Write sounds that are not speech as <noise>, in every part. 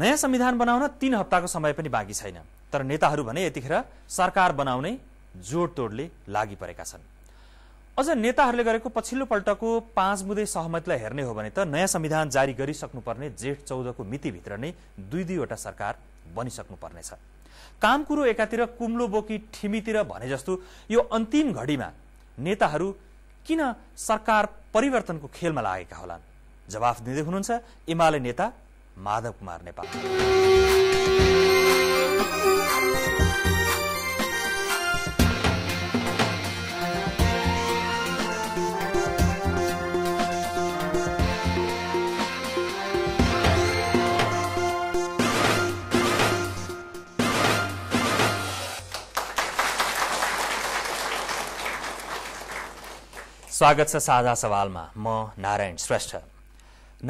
नयाँ संविधान बनाउन तीन हप्ताको समय पनि बाँकी छैन तर नेताहरू भने यतिखेर सरकार बनाउने जोडतोडले लागि परेका छन् अझ नेताहरूले गरेको पछिल्लो पल्टको पाँच बुधे सहमतिलाई हेर्ने हो भने त नयाँ संविधान जारी गरिसक्नुपर्ने जेठ चौधको मितिभित्र नै दुई दुईवटा सरकार बनिसक्नुपर्नेछ काम कुरो एकातिर कुम्लो बोकी ठिमीतिर भने जस्तो यो अन्तिम घडीमा नेताहरू किन सरकार परिवर्तनको खेलमा लागेका होलान् जवाफ दिँदै हुनुहुन्छ एमाले नेता माधव कुमार नेपाल स्वागत छ साझा सवालमा म नारायण श्रेष्ठ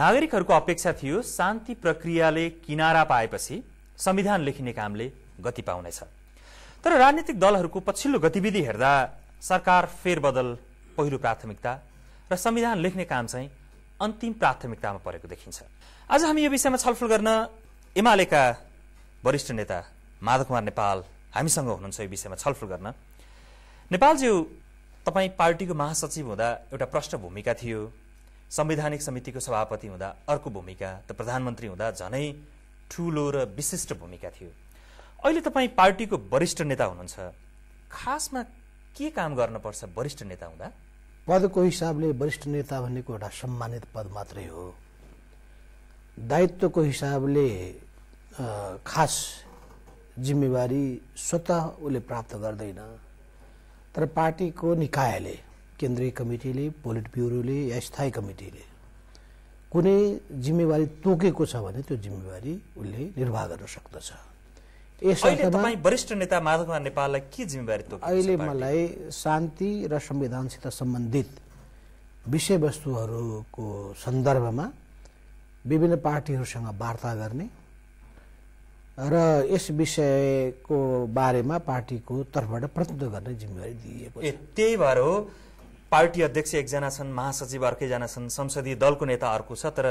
नागरिकहरूको अपेक्षा थियो शान्ति प्रक्रियाले किनारा पाएपछि संविधान लेखिने कामले गति पाउनेछ तर राजनीतिक दलहरूको पछिल्लो गतिविधि हेर्दा सरकार फेरबदल पहिलो प्राथमिकता र संविधान लेख्ने काम चाहिँ अन्तिम प्राथमिकतामा परेको देखिन्छ आज हामी यो विषयमा छलफल गर्न एमालेका वरिष्ठ नेता माधव कुमार नेपाल हामीसँग हुनुहुन्छ यो विषयमा छलफल गर्न नेपालज्यू तपाईँ पार्टीको महासचिव हुँदा एउटा प्रष्ट भूमिका थियो संवैधानिक समितिको सभापति हुँदा अर्को भूमिका त प्रधानमन्त्री हुँदा झनै ठुलो र विशिष्ट भूमिका थियो अहिले तपाईँ पार्टीको वरिष्ठ नेता हुनुहुन्छ खासमा के काम गर्नुपर्छ वरिष्ठ नेता हुँदा पदको हिसाबले वरिष्ठ नेता भनेको एउटा सम्मानित पद मात्रै हो दायित्वको हिसाबले खास जिम्मेवारी स्वत उसले प्राप्त गर्दैन तर पार्टीको निकायले केन्द्रीय कमिटीले पोलिट ब्युरोले या स्थायी कमिटीले कुनै जिम्मेवारी तोकेको छ भने त्यो जिम्मेवारी उसले निर्वाह गर्न सक्दछ वरिष्ठ नेता माधव नेपाललाई के जिम्मेवारी अहिले मलाई शान्ति र संविधानसित सम्बन्धित विषयवस्तुहरूको सन्दर्भमा विभिन्न पार्टीहरूसँग वार्ता गर्ने र यस विषयको बारेमा पार्टीको तर्फबाट प्रतिनिधित्व गर्ने जिम्मेवारी दिइएको त्यही भएर हो पार्टी अध्यक्ष एकजना छन् महासचिव अर्कैजना छन् संसदीय दलको नेता अर्को छ तर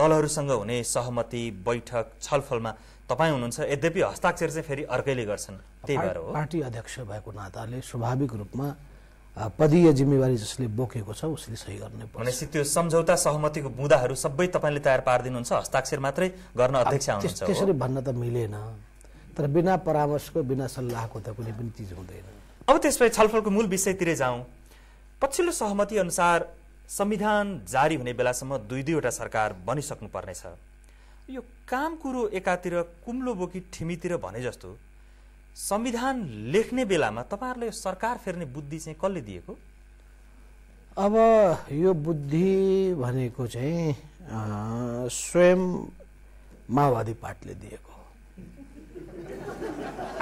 दलहरूसँग हुने सहमति बैठक छलफलमा तपाईँ हुनुहुन्छ यद्यपि हस्ताक्षर चाहिँ फेरि अर्कैले गर्छन् त्यही भएर पार्टी अध्यक्ष भएको नाताले स्वाभाविक रूपमा पदीय जिम्मेवारी जसले बोकेको छ उसले सही गर्ने भनेपछि त्यो सम्झौता सहमतिको मुदाहरू सबै तपाईँले तयार पारिदिनुहुन्छ हस्ताक्षर मात्रै गर्न अध्यक्ष आउनुहुन्छ त्यसरी भन्न त मिलेन तर बिना परामर्शको बिना सल्लाहको त कुनै पनि चिज हुँदैन अब त्यसपछि छलफलको मूल विषयतिरै जाउँ पछिल्लो सहमति अनुसार संविधान जारी हुने बेलासम्म दुई दुईवटा सरकार बनिसक्नु पर्नेछ यो काम कुरो एकातिर कुम्लो बोकी ठिमीतिर भने जस्तो संविधान लेख्ने बेलामा तपाईँहरूलाई यो सरकार फेर्ने बुद्धि चाहिँ कसले दिएको अब यो बुद्धि भनेको चाहिँ स्वयं माओवादी पार्टीले दिएको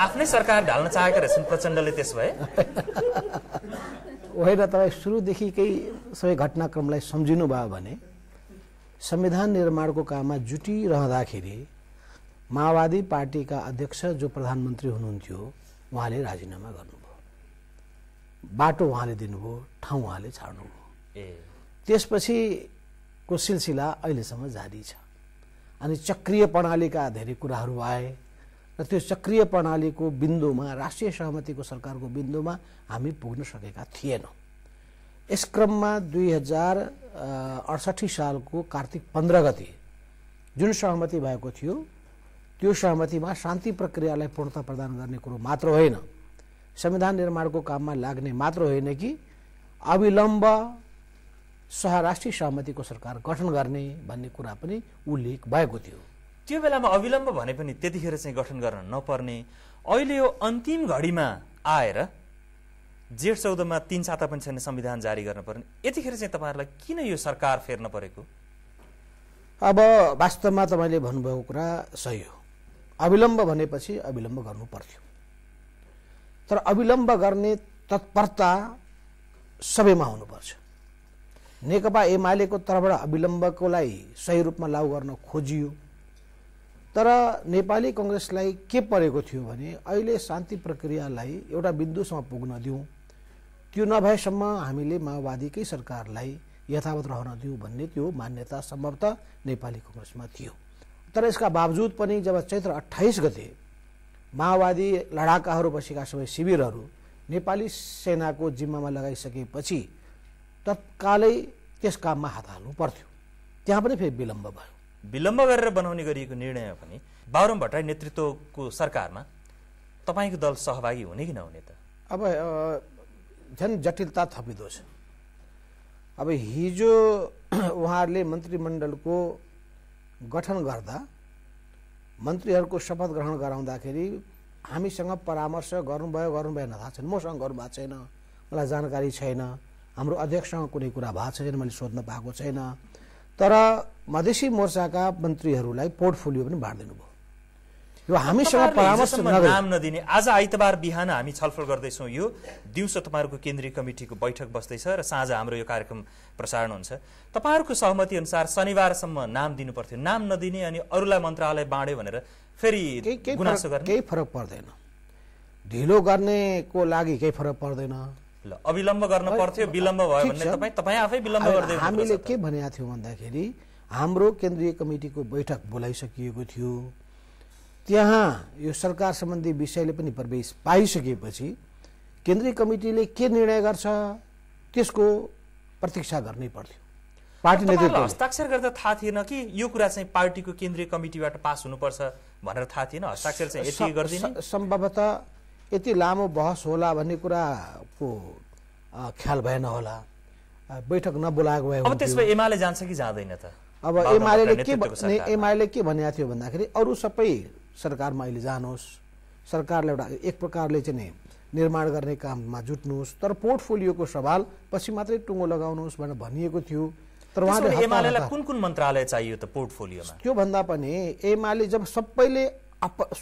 आफ्नै सरकार ढाल्न चाहेका रहेछन् प्रचण्डले त्यसो भए <laughs> होइन तपाईँ सुरुदेखिकै सबै घटनाक्रमलाई सम्झिनु भयो भने संविधान निर्माणको काममा जुटिरहँदाखेरि माओवादी पार्टीका अध्यक्ष जो प्रधानमन्त्री हुनुहुन्थ्यो उहाँले राजीनामा गर्नुभयो बाटो उहाँले दिनुभयो ठाउँ उहाँले छाड्नुभयो त्यसपछिको सिलसिला अहिलेसम्म जारी छ अनि चक्रिय प्रणालीका धेरै कुराहरू आए र त्यो सक्रिय प्रणालीको बिन्दुमा राष्ट्रिय सहमतिको सरकारको बिन्दुमा हामी पुग्न सकेका थिएनौँ यस क्रममा दुई हजार अडसठी सालको कार्तिक पन्ध्र गति जुन सहमति भएको थियो त्यो सहमतिमा शान्ति प्रक्रियालाई पूर्णता प्रदान गर्ने कुरो मात्र होइन संविधान निर्माणको काममा लाग्ने मात्र होइन कि अविलम्ब सहराष्ट्रिय सहमतिको सरकार गठन गर्ने भन्ने कुरा पनि उल्लेख भएको थियो त्यो बेलामा अविलम्ब भने पनि त्यतिखेर चाहिँ गठन गर्न नपर्ने अहिले यो अन्तिम घडीमा आएर जेठ चौधमा तिन साता पनि छैन संविधान जारी गर्न पर्ने यतिखेर चाहिँ तपाईँहरूलाई किन यो सरकार फेर्न परेको अब वास्तवमा तपाईँले भन्नुभएको कुरा सही हो अविलम्ब भनेपछि अविलम्ब गर्नु पर्थ्यो तर अविलम्ब गर्ने तत्परता सबैमा हुनुपर्छ नेकपा एमालेको तर्फबाट अविलम्बको लागि सही रूपमा लागू गर्न खोजियो तर नेपाली कङ्ग्रेसलाई के परेको थियो भने अहिले शान्ति प्रक्रियालाई एउटा बिन्दुसम्म पुग्न दिउँ त्यो नभएसम्म हामीले माओवादीकै सरकारलाई यथावत रहन दिउँ भन्ने त्यो मान्यता सम्भवत नेपाली कङ्ग्रेसमा थियो तर यसका बावजुद पनि जब चैत्र अठाइस गते माओवादी लडाकाहरू बसेका सबै शिविरहरू नेपाली सेनाको जिम्मामा लगाइसकेपछि तत्कालै त्यस काममा हात हाल्नु पर्थ्यो त्यहाँ पनि फेरि विलम्ब भयो विलम्ब गरेर बनाउने गरिएको निर्णय पनि बाबुराम भट्टराई नेतृत्वको सरकारमा तपाईँको दल सहभागी हुने कि नहुने त अब झन् जटिलता थपिँदो छ अब हिजो <clears throat> उहाँहरूले मन्त्रीमण्डलको गठन गर्दा मन्त्रीहरूको शपथ ग्रहण गराउँदाखेरि हामीसँग परामर्श गर्नुभयो गर्नुभएन थाहा छैन मसँग गर्नु भएको छैन मलाई जानकारी छैन हाम्रो अध्यक्षसँग कुनै कुरा भएको छैन मैले सोध्न पाएको छैन तर मधेसी मोर्चाका मन्त्रीहरूलाई पोर्टफोलियो पनि बाँडिदिनु भयो यो हामीसँग परामर्श नाम नदिने आज आइतबार बिहान हामी छलफल गर्दैछौँ यो दिउँसो तपाईँहरूको केन्द्रीय कमिटीको बैठक बस्दैछ र साँझ हाम्रो यो कार्यक्रम प्रसारण हुन्छ तपाईँहरूको सहमति अनुसार शनिबारसम्म नाम दिनु पर्थ्यो नाम नदिने अनि अरूलाई मन्त्रालय बाँड्यो भनेर फेरि गुनासो गर्ने केही फरक पर्दैन ढिलो गर्नेको लागि केही फरक पर्दैन अविलम्ब गर्न पर्थ्यो विलम्ब भयो भने तपाईँ तपाईँ आफै विलम्ब गर्दै हामीले के भनेका थियौँ भन्दाखेरि हाम्रो केन्द्रीय कमिटीको बैठक बोलाइसकिएको थियो त्यहाँ यो सरकार सम्बन्धी विषयले पनि प्रवेश पाइसकेपछि केन्द्रीय कमिटीले के निर्णय गर्छ त्यसको प्रतीक्षा गर्नै पर्थ्यो पार्टी नेतृत्व हस्ताक्षर गर्दा थाहा थिएन कि यो कुरा चाहिँ पार्टीको केन्द्रीय कमिटीबाट पास हुनुपर्छ भनेर थाहा थिएन हस्ताक्षर चाहिँ सम्भवतः यति लामो बहस होला भन्ने कुराको ख्याल भएन होला बैठक नबोलाएको भए त्यसमा एमाले जान्छ कि जाँदैन त अब एमाले के एमाले के भनेको थियो भन्दाखेरि अरू सबै सरकारमा अहिले जानुहोस् सरकारले एउटा एक प्रकारले चाहिँ नि निर्माण गर्ने काममा जुट्नुहोस् तर पोर्टफोलियोको सवाल पछि मात्रै टुङ्गो लगाउनुहोस् भनेर भनिएको थियो तर उहाँले कुन कुन मन्त्रालय चाहियो त पोर्टफोलियोमा त्योभन्दा पनि एमाले जब सबैले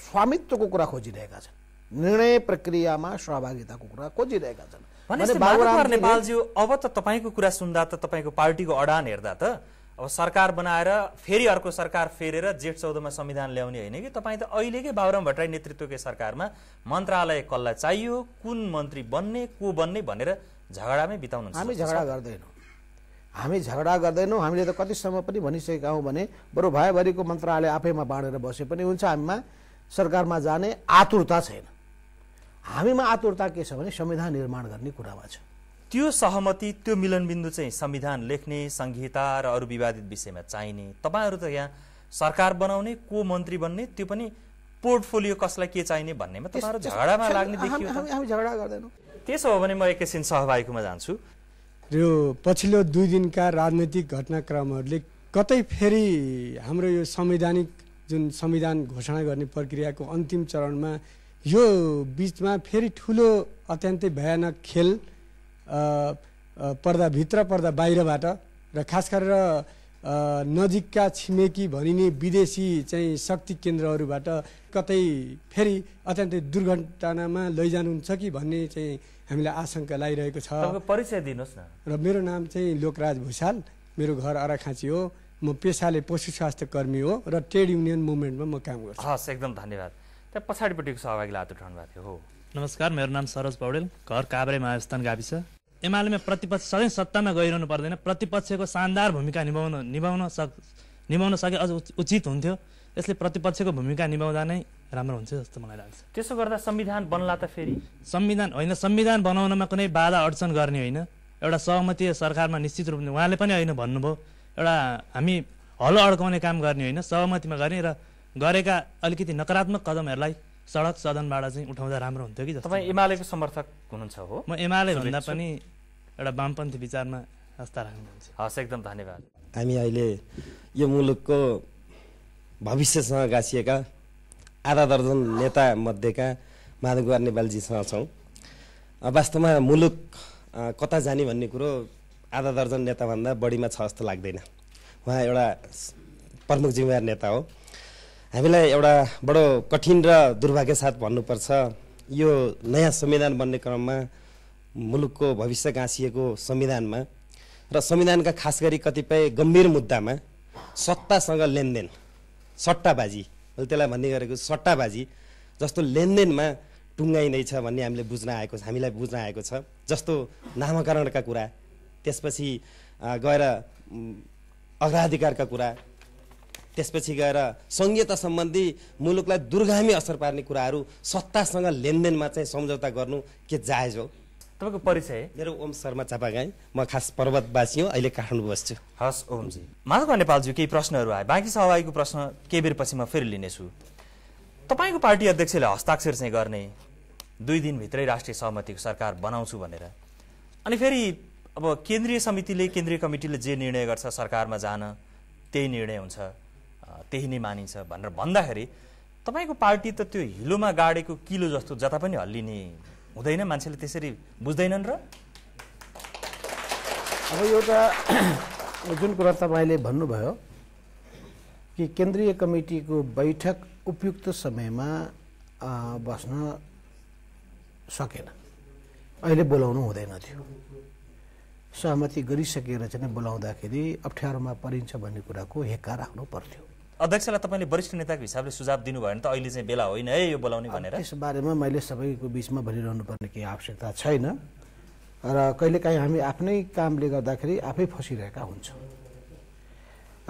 स्वामित्वको कुरा खोजिरहेका छन् निर्णय प्रक्रियामा सहभागिताको कुरा खोजिरहेका छन् नेपालज्यू अब त तपाईँको कुरा सुन्दा त तपाईँको पार्टीको अडान हेर्दा त अब सरकार बनाएर फेरि अर्को सरकार फेरेर जेठ चौधमा संविधान ल्याउने होइन कि तपाईँ त अहिलेकै बाबुराम भट्टराई नेतृत्वकै सरकारमा मन्त्रालय कसलाई चाहियो कुन मन्त्री बन्ने को बन्ने भनेर झगडामै बिताउनु हामी झगडा गर्दैनौँ हामी झगडा गर्दैनौँ हामीले त कतिसम्म पनि भनिसकेका हौँ भने बरु भाइभरिको मन्त्रालय आफैमा बाँडेर बसे पनि हुन्छ हामीमा सरकारमा जाने आतुरता छैन हामीमा आतुरता के छ भने संविधान निर्माण गर्ने कुरामा छ त्यो सहमति त्यो मिलनबिन्दु चाहिँ संविधान लेख्ने संहिता र अरू विवादित विषयमा चाहिने तपाईँहरू त यहाँ सरकार बनाउने को मन्त्री बन्ने त्यो पनि पोर्टफोलियो कसलाई के चाहिने भन्नेमा तपाईँहरू झगडामा लाग्ने देखियो हामी झगडा गर्दैनौँ त्यसो हो भने म एकैछिन सहभागीकोमा जान्छु यो पछिल्लो दुई दिनका राजनैतिक घटनाक्रमहरूले कतै फेरि हाम्रो यो संवैधानिक जुन संविधान घोषणा गर्ने प्रक्रियाको अन्तिम चरणमा यो बिचमा फेरि ठुलो अत्यन्तै भयानक खेल पर्दाभित्र पर्दा बाहिरबाट र खास गरेर नजिकका छिमेकी भनिने विदेशी चाहिँ शक्ति केन्द्रहरूबाट कतै फेरि अत्यन्तै दुर्घटनामा लैजानुहुन्छ कि भन्ने चाहिँ हामीलाई आशंका लागिरहेको छ परिचय दिनुहोस् न र मेरो नाम चाहिँ लोकराज भुषाल मेरो घर अराखाँची हो म पेसाले पशु स्वास्थ्य कर्मी हो र ट्रेड युनियन मुभमेन्टमा म काम गर्छु हस् एकदम धन्यवाद त्यहाँ पछाडिपट्टिको सहभागी लात उठाउनु भएको थियो हो नमस्कार मेरो नाम सरोज पौडेल घर काभ्रे महास्थान गाविस एमालेमा प्रतिपक्ष सधैँ सत्तामा गइरहनु पर्दैन प्रतिपक्षको शानदार भूमिका निभाउन निभाउन सक निभाउन सके अझ उचित हुन्थ्यो यसले प्रतिपक्षको भूमिका निभाउँदा नै राम्रो हुन्छ जस्तो मलाई लाग्छ त्यसो गर्दा संविधान बन्ला त फेरि संविधान होइन संविधान बनाउनमा कुनै बाधा अडचन गर्ने होइन एउटा सहमति सरकारमा निश्चित रूपले उहाँले पनि होइन भन्नुभयो एउटा हामी हलो अड्काउने काम गर्ने होइन सहमतिमा गर्ने र गरेका अलिकति नकारात्मक कदमहरूलाई सडक सदनबाट चाहिँ उठाउँदा राम्रो हुन्थ्यो कि तपाईँ एमालेको समर्थक हुनुहुन्छ हो म एमाले भन्दा पनि एउटा वामपन्थी विचारमा आस्था राख्नुहुन्छ हस् एकदम धन्यवाद हामी अहिले यो मुलुकको भविष्यसँग गाँसिएका आधा दर्जन नेता मध्येका माधव कुमार नेपालजीसँग छौँ वास्तवमा मुलुक कता जाने भन्ने कुरो आधा दर्जन नेताभन्दा बढीमा छ जस्तो लाग्दैन उहाँ एउटा प्रमुख जिम्मेवार नेता हो हामीलाई एउटा बडो कठिन र दुर्भाग्य साथ भन्नुपर्छ यो नयाँ संविधान बन्ने क्रममा मुलुकको भविष्य गाँसिएको संविधानमा र संविधानका खास गरी कतिपय गम्भीर मुद्दामा सत्तासँग लेनदेन सट्टाबाजी मैले त्यसलाई भन्ने गरेको सट्टाबाजी जस्तो लेनदेनमा टुङ्गाइँदैछ भन्ने हामीले बुझ्न आएको छ हामीलाई बुझ्न आएको छ जस्तो नामकरणका कुरा त्यसपछि गएर अग्राधिकारका कुरा त्यसपछि गएर सङ्घीयता सम्बन्धी मुलुकलाई दुर्गामी असर पार्ने कुराहरू सत्तासँग लेनदेनमा चाहिँ सम्झौता गर्नु के जायज हो तपाईँको परिचय मेरो ओम शर्मा चापागाई म खास पर्वतवासी हो अहिले काठमाडौँ बस्छु हस् ओमजी माधव नेपालज्यू केही प्रश्नहरू आए बाँकी सहभागीको प्रश्न केही बेरपछि म फेरि लिनेछु तपाईँको पार्टी अध्यक्षले हस्ताक्षर चाहिँ गर्ने दुई दिनभित्रै राष्ट्रिय सहमतिको सरकार बनाउँछु भनेर अनि फेरि अब केन्द्रीय समितिले केन्द्रीय कमिटीले जे निर्णय गर्छ सरकारमा जान त्यही निर्णय हुन्छ त्यही नै मानिन्छ भनेर भन्दाखेरि तपाईँको पार्टी त त्यो हिलोमा गाडेको किलो जस्तो जता पनि हल्लिने हुँदैन मान्छेले त्यसरी बुझ्दैनन् र अब एउटा <clears throat> जुन कुरा तपाईँले भन्नुभयो कि केन्द्रीय कमिटीको बैठक उपयुक्त समयमा बस्न सकेन अहिले बोलाउनु हुँदैन थियो सहमति गरिसकेर चाहिँ बोलाउँदाखेरि अप्ठ्यारोमा परिन्छ भन्ने कुराको हेक्का राख्नु पर्थ्यो अध्यक्षलाई तपाईँले वरिष्ठ नेताको हिसाबले सुझाव दिनुभयो भने त अहिले चाहिँ बेला होइन है यो बोलाउने भनेर यस बारेमा मैले सबैको बिचमा भनिरहनु पर्ने केही आवश्यकता छैन र कहिलेकाहीँ हामी आफ्नै कामले गर्दाखेरि आफै फसिरहेका हुन्छौँ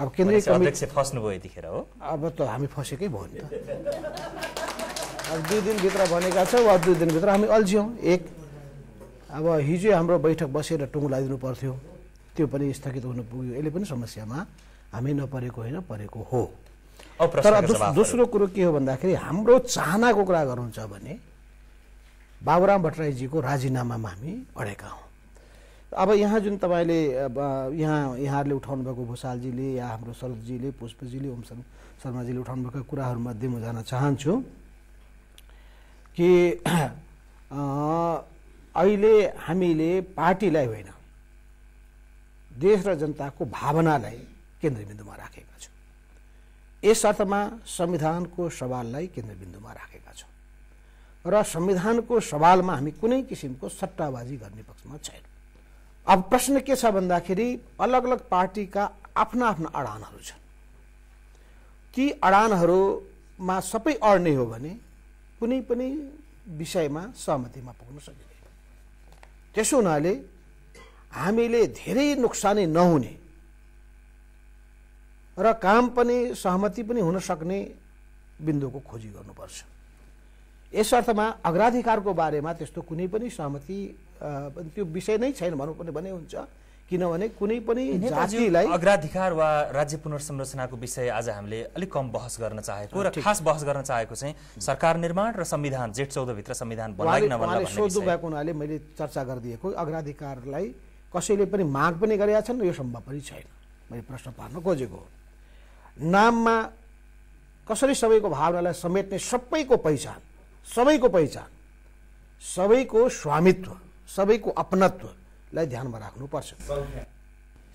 अब केन्द्रीय अध्यक्ष फस्नुभयो यतिखेर हो अब त हामी फसेकै भयो नि त अब दुई दिनभित्र भनेका छौँ वा दुई दिनभित्र हामी अल्झ्यौँ एक अब हिजो हाम्रो बैठक बसेर टुङ्गो लगाइदिनु पर्थ्यो त्यो पनि स्थगित हुनु पुग्यो यसले पनि समस्यामा हामी नपरेको होइन परेको हो तर दोस्रो कुरो के हो भन्दाखेरि हाम्रो चाहनाको कुरा गर्नुहुन्छ भने बाबुराम भट्टराईजीको राजीनामामा हामी अडेका हौँ अब यहाँ जुन तपाईँले यहाँ यहाँहरूले उठाउनु भएको भूषालजीले या हाम्रो शरदजीले पुष्पजीले ओम शर्माजीले भएको कुराहरूमध्ये म जान चाहन्छु कि अहिले हामीले पार्टीलाई होइन देश र जनताको भावनालाई केन्द्रबिन्दुमा राखेको यस अर्थमा संविधानको सवाललाई केन्द्रबिन्दुमा राखेका छौँ र संविधानको सवालमा हामी कुनै किसिमको सट्टाबाजी गर्ने पक्षमा छैनौँ अब प्रश्न के छ भन्दाखेरि अलग अलग पार्टीका आफ्ना आफ्ना अडानहरू छन् ती अडानहरूमा सबै अड्ने हो भने कुनै पनि विषयमा सहमतिमा पुग्न सकिँदैन त्यसो हुनाले हामीले धेरै नोक्सानी नहुने र काम पनि सहमति पनि हुन सक्ने बिन्दुको खोजी गर्नुपर्छ यस अर्थमा अग्राधिकारको बारेमा त्यस्तो कुनै पनि सहमति त्यो विषय नै छैन भन्नु पनि भने हुन्छ किनभने कुनै पनि जातिलाई अग्राधिकार वा राज्य पुनर्संरचनाको विषय आज हामीले अलिक कम बहस गर्न चाहेको र खास बहस गर्न चाहेको चाहिँ सरकार निर्माण र संविधान जेठ चौधभित्र संविधान सोध्नु भएको हुनाले मैले चर्चा गरिदिएको अग्राधिकारलाई कसैले पनि माग पनि गरेका छन् यो सम्भव पनि छैन मैले प्रश्न पार्न खोजेको हो नाममा कसरी सबैको भावनालाई समेट्ने सबैको पहिचान सबैको पहिचान सबैको स्वामित्व सबैको अपनत्वलाई ध्यानमा राख्नुपर्छ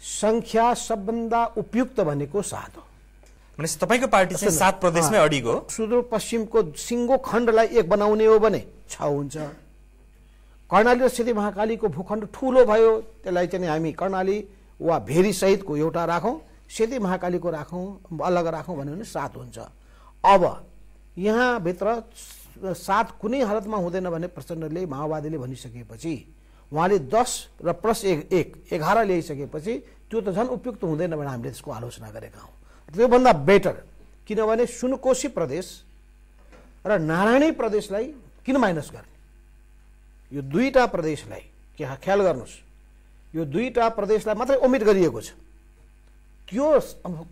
सङ्ख्या सबभन्दा उपयुक्त भनेको सात हो भनेपछि तपाईँको पार्टी चाहिँ सात प्रदेशमै अडिगो सुदूरपश्चिमको सिङ्गो खण्डलाई एक बनाउने हो भने छ हुन्छ कर्णाली र सिद्धि महाकालीको भूखण्ड ठुलो भयो त्यसलाई चाहिँ हामी कर्णाली वा भेरी सहितको एउटा राखौँ सेती महाकालीको राखौँ अलग राखौँ भन्यो भने सात हुन्छ अब यहाँभित्र सात कुनै हालतमा हुँदैन भने प्रचण्डले माओवादीले भनिसकेपछि उहाँले दस र प्लस एक एक एघार ल्याइसकेपछि त्यो त झन् उपयुक्त हुँदैन भने हामीले त्यसको आलोचना गरेका हौँ त्योभन्दा बेटर किनभने सुनकोशी प्रदेश र नारायणी प्रदेशलाई किन माइनस गर्ने यो दुईवटा प्रदेशलाई के ख्याल गर्नुहोस् यो दुईवटा प्रदेशलाई मात्रै ओमिट गरिएको छ त्यो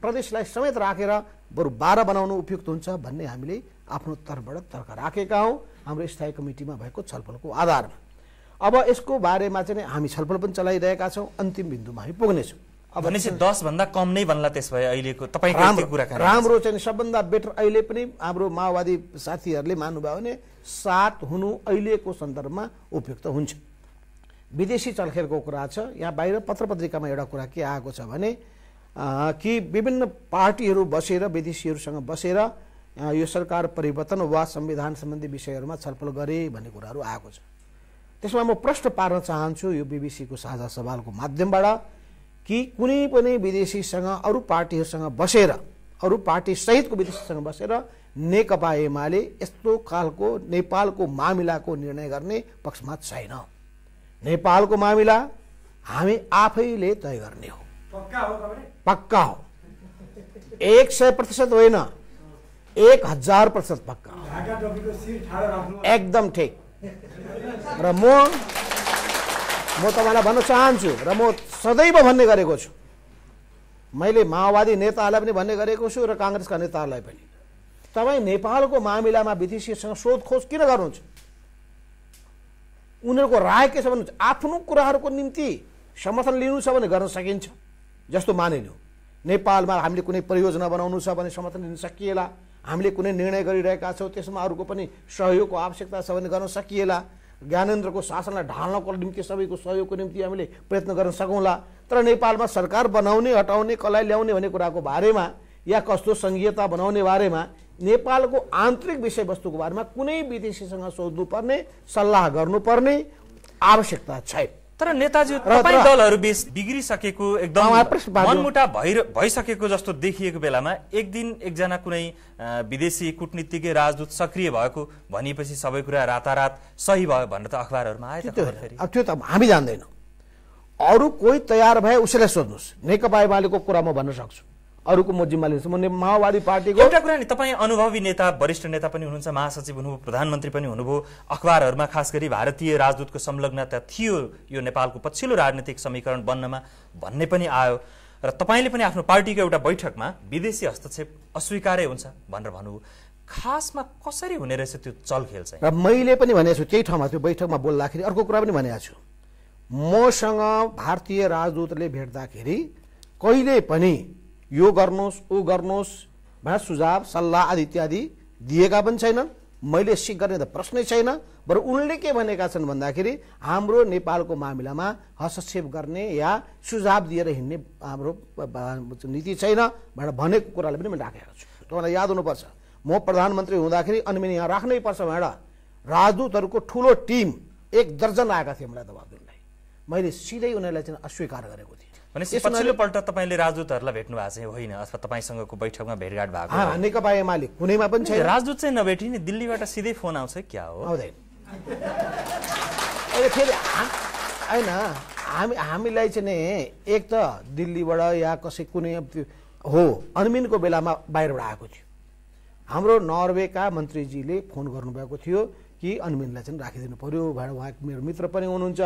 प्रदेशलाई समेत राखेर बरु बाह्र बनाउनु उपयुक्त हुन्छ भन्ने हामीले आफ्नो तर्फबाट तर्क राखेका हौँ हाम्रो स्थायी कमिटीमा भएको छलफलको आधारमा अब यसको बारेमा चाहिँ हामी छलफल पनि चलाइरहेका छौँ अन्तिम बिन्दुमा हामी पुग्नेछौँ अब भनेपछि दसभन्दा कम नै बन्ला त्यस भए अहिलेको तपाईँको कुरा राम्रो चाहिँ सबभन्दा बेटर अहिले पनि हाम्रो माओवादी साथीहरूले मान्नुभयो भने सात हुनु अहिलेको सन्दर्भमा उपयुक्त हुन्छ विदेशी चलखेलको कुरा छ यहाँ बाहिर पत्र पत्रिकामा एउटा कुरा के आएको छ भने कि विभिन्न पार्टीहरू बसेर विदेशीहरूसँग बसेर यो सरकार परिवर्तन वा संविधान सम्बन्धी विषयहरूमा छलफल गरे भन्ने कुराहरू आएको छ त्यसमा म प्रश्न पार्न चाहन्छु यो बिबिसीको साझा सवालको माध्यमबाट कि कुनै पनि विदेशीसँग अरू पार्टीहरूसँग बसेर अरू सहितको विदेशीसँग बसेर नेकपा एमाले यस्तो खालको नेपालको मामिलाको निर्णय गर्ने पक्षमा छैन नेपालको मामिला हामी आफैले तय गर्ने हो पक्का हो एक सय प्रतिशत होइन एक हजार प्रतिशत पक्का एकदम ठिक र म म तपाईँलाई भन्न चाहन्छु र म सदैव भन्ने गरेको छु मैले माओवादी नेताहरूलाई पनि भन्ने गरेको छु र काङ्ग्रेसका नेताहरूलाई पनि तपाईँ नेपालको मामिलामा विदेशीसँग सोधखोज किन गर्नुहुन्छ उनीहरूको राय के छ भन्नुहुन्छ आफ्नो कुराहरूको निम्ति समर्थन लिनु छ भने गर्न सकिन्छ जस्तो मानेनौँ नेपालमा हामीले कुनै परियोजना बनाउनु छ भने समर्थन दिन सकिएला हामीले कुनै निर्णय गरिरहेका छौँ त्यसमा अरूको पनि सहयोगको आवश्यकता छ भने गर्न सकिएला ज्ञानेन्द्रको शासनलाई ढाल्नको निम्ति सबैको सहयोगको निम्ति हामीले प्रयत्न गर्न सकौँला तर नेपालमा सरकार बनाउने हटाउने कसलाई ल्याउने भन्ने कुराको बारेमा या कस्तो सङ्घीयता बनाउने बारेमा नेपालको आन्तरिक विषयवस्तुको बारेमा कुनै विदेशीसँग सोध्नुपर्ने सल्लाह गर्नुपर्ने आवश्यकता छैन तर नेताजी तपाईँ दलहरू बिच बिग्रिसकेको एकदम मनमुटा भइ भइसकेको जस्तो देखिएको बेलामा एक दिन एकजना कुनै विदेशी कुटनीतिज्ञ राजदूत सक्रिय भएको भनेपछि सबै कुरा रातारात सही भयो भनेर त अखबारहरूमा आयो त्यो त हामी जान्दैनौँ अरू कोही तयार भए उसैलाई सोध्नुहोस् नेकपा एमालेको कुरा म भन्न सक्छु अरूको म जिम्मा लिन्छु म माओवादी पार्टीको एउटा कुरा नि तपाईँ अनुभवी नेता वरिष्ठ नेता पनि हुनुहुन्छ महासचिव हुनुभयो प्रधानमन्त्री पनि हुनुभयो अखबारहरूमा खास गरी भारतीय राजदूतको संलग्नता थियो यो नेपालको पछिल्लो राजनीतिक समीकरण बन्नमा भन्ने पनि आयो र तपाईँले पनि आफ्नो पार्टीको एउटा बैठकमा विदेशी हस्तक्षेप अस्वीकारै हुन्छ भनेर भन्नुभयो खासमा कसरी हुने रहेछ त्यो चलखेल चाहिँ र मैले पनि भनेको छु केही ठाउँमा त्यो बैठकमा बोल्दाखेरि अर्को कुरा पनि भनेको छु मसँग भारतीय राजदूतले भेट्दाखेरि कहिले पनि यो गर्नुहोस् ऊ गर्नुहोस् भनेर सुझाव सल्लाह आदि इत्यादि दिएका पनि छैनन् मैले सिक गर्ने त प्रश्नै छैन बरु उनले के भनेका छन् भन्दाखेरि हाम्रो नेपालको मामिलामा हस्तक्षेप गर्ने या सुझाव दिएर हिँड्ने हाम्रो नीति छैन भनेर भनेको कुरालाई पनि मैले राखेको छु तपाईँलाई याद हुनुपर्छ म प्रधानमन्त्री हुँदाखेरि अनि मैले यहाँ राख्नै पर्छ भनेर राजदूतहरूको ठुलो टिम एक दर्जन आएका थिए मलाई दबाब दिनलाई मैले सिधै उनीहरूलाई चाहिँ अस्वीकार गरेको थिएँ भनेपछि पल्ट तपाईँले राजदूतहरूलाई भेट्नु भएको छ होइन अथवा तपाईँसँगको बैठकमा भेटघाट भएको नेकपा एमाले कुनैमा पनि छैन राजदूत चाहिँ नभेटिने दिल्लीबाट सिधै फोन आउँछ क्या हो फेरि होइन हामी हामीलाई चाहिँ नि एक त दिल्लीबाट या कसै कुनै हो अनमिनको बेलामा बाहिरबाट आएको थियो हाम्रो नर्वेका मन्त्रीजीले फोन गर्नुभएको थियो कि अनमिनलाई चाहिँ राखिदिनु पऱ्यो भनेर उहाँ मेरो मित्र पनि हुनुहुन्छ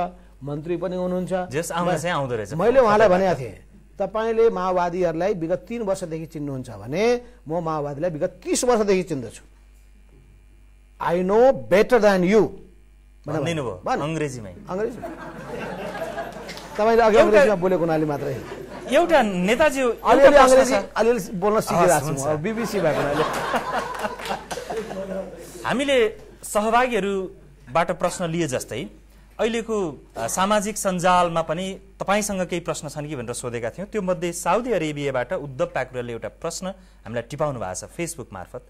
मन्त्री पनि हुनुहुन्छ मैले उहाँलाई भनेको थिएँ तपाईँले माओवादीहरूलाई विगत तिन वर्षदेखि चिन्नुहुन्छ भने म माओवादीलाई विगत तिस वर्षदेखि चिन्दछु I know better than you अङ्ग्रेजीमै तपाईँले अघि अङ्ग्रेजीमा बोलेको हुनाले मात्रै एउटा नेताजी अलिअलि अङ्ग्रेजी अलिअलि बोल्न सिकिरहेको छु बिबिसी भएको <laughs> हामीले सहभागीहरूबाट प्रश्न लिए जस्तै अहिलेको सामाजिक सञ्जालमा पनि तपाईँसँग केही प्रश्न छन् कि भनेर सोधेका थियौँ त्यो मध्ये साउदी अरेबियाबाट उद्धव ठाकरेले एउटा प्रश्न हामीलाई टिपाउनु भएको छ फेसबुक मार्फत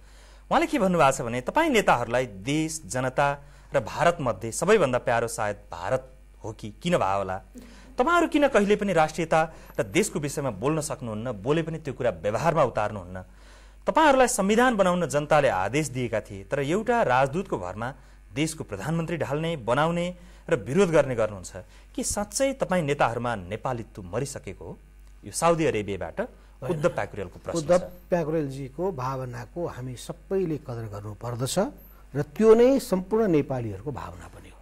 उहाँले के भन्नुभएको छ भने तपाईँ नेताहरूलाई देश जनता र भारतमध्ये सबैभन्दा प्यारो सायद भारत हो कि किन भयो होला तपाईँहरू किन कहिले पनि राष्ट्रियता र देशको विषयमा बोल्न सक्नुहुन्न बोले पनि त्यो कुरा व्यवहारमा उतार्नुहुन्न तपाईँहरूलाई संविधान बनाउन जनताले आदेश दिएका थिए तर एउटा राजदूतको भरमा देशको प्रधानमन्त्री ढाल्ने बनाउने र विरोध गर्ने गर्नुहुन्छ कि साँच्चै तपाईँ नेताहरूमा नेपालीत्व मरिसकेको हो यो साउदी अरेबियाबाट उद्धव प्याकुरेलको प्रश्न उद्धव प्याकुरेलजीको भावनाको हामी सबैले कदर गर्नु पर्दछ र त्यो नै सम्पूर्ण नेपालीहरूको भावना पनि हो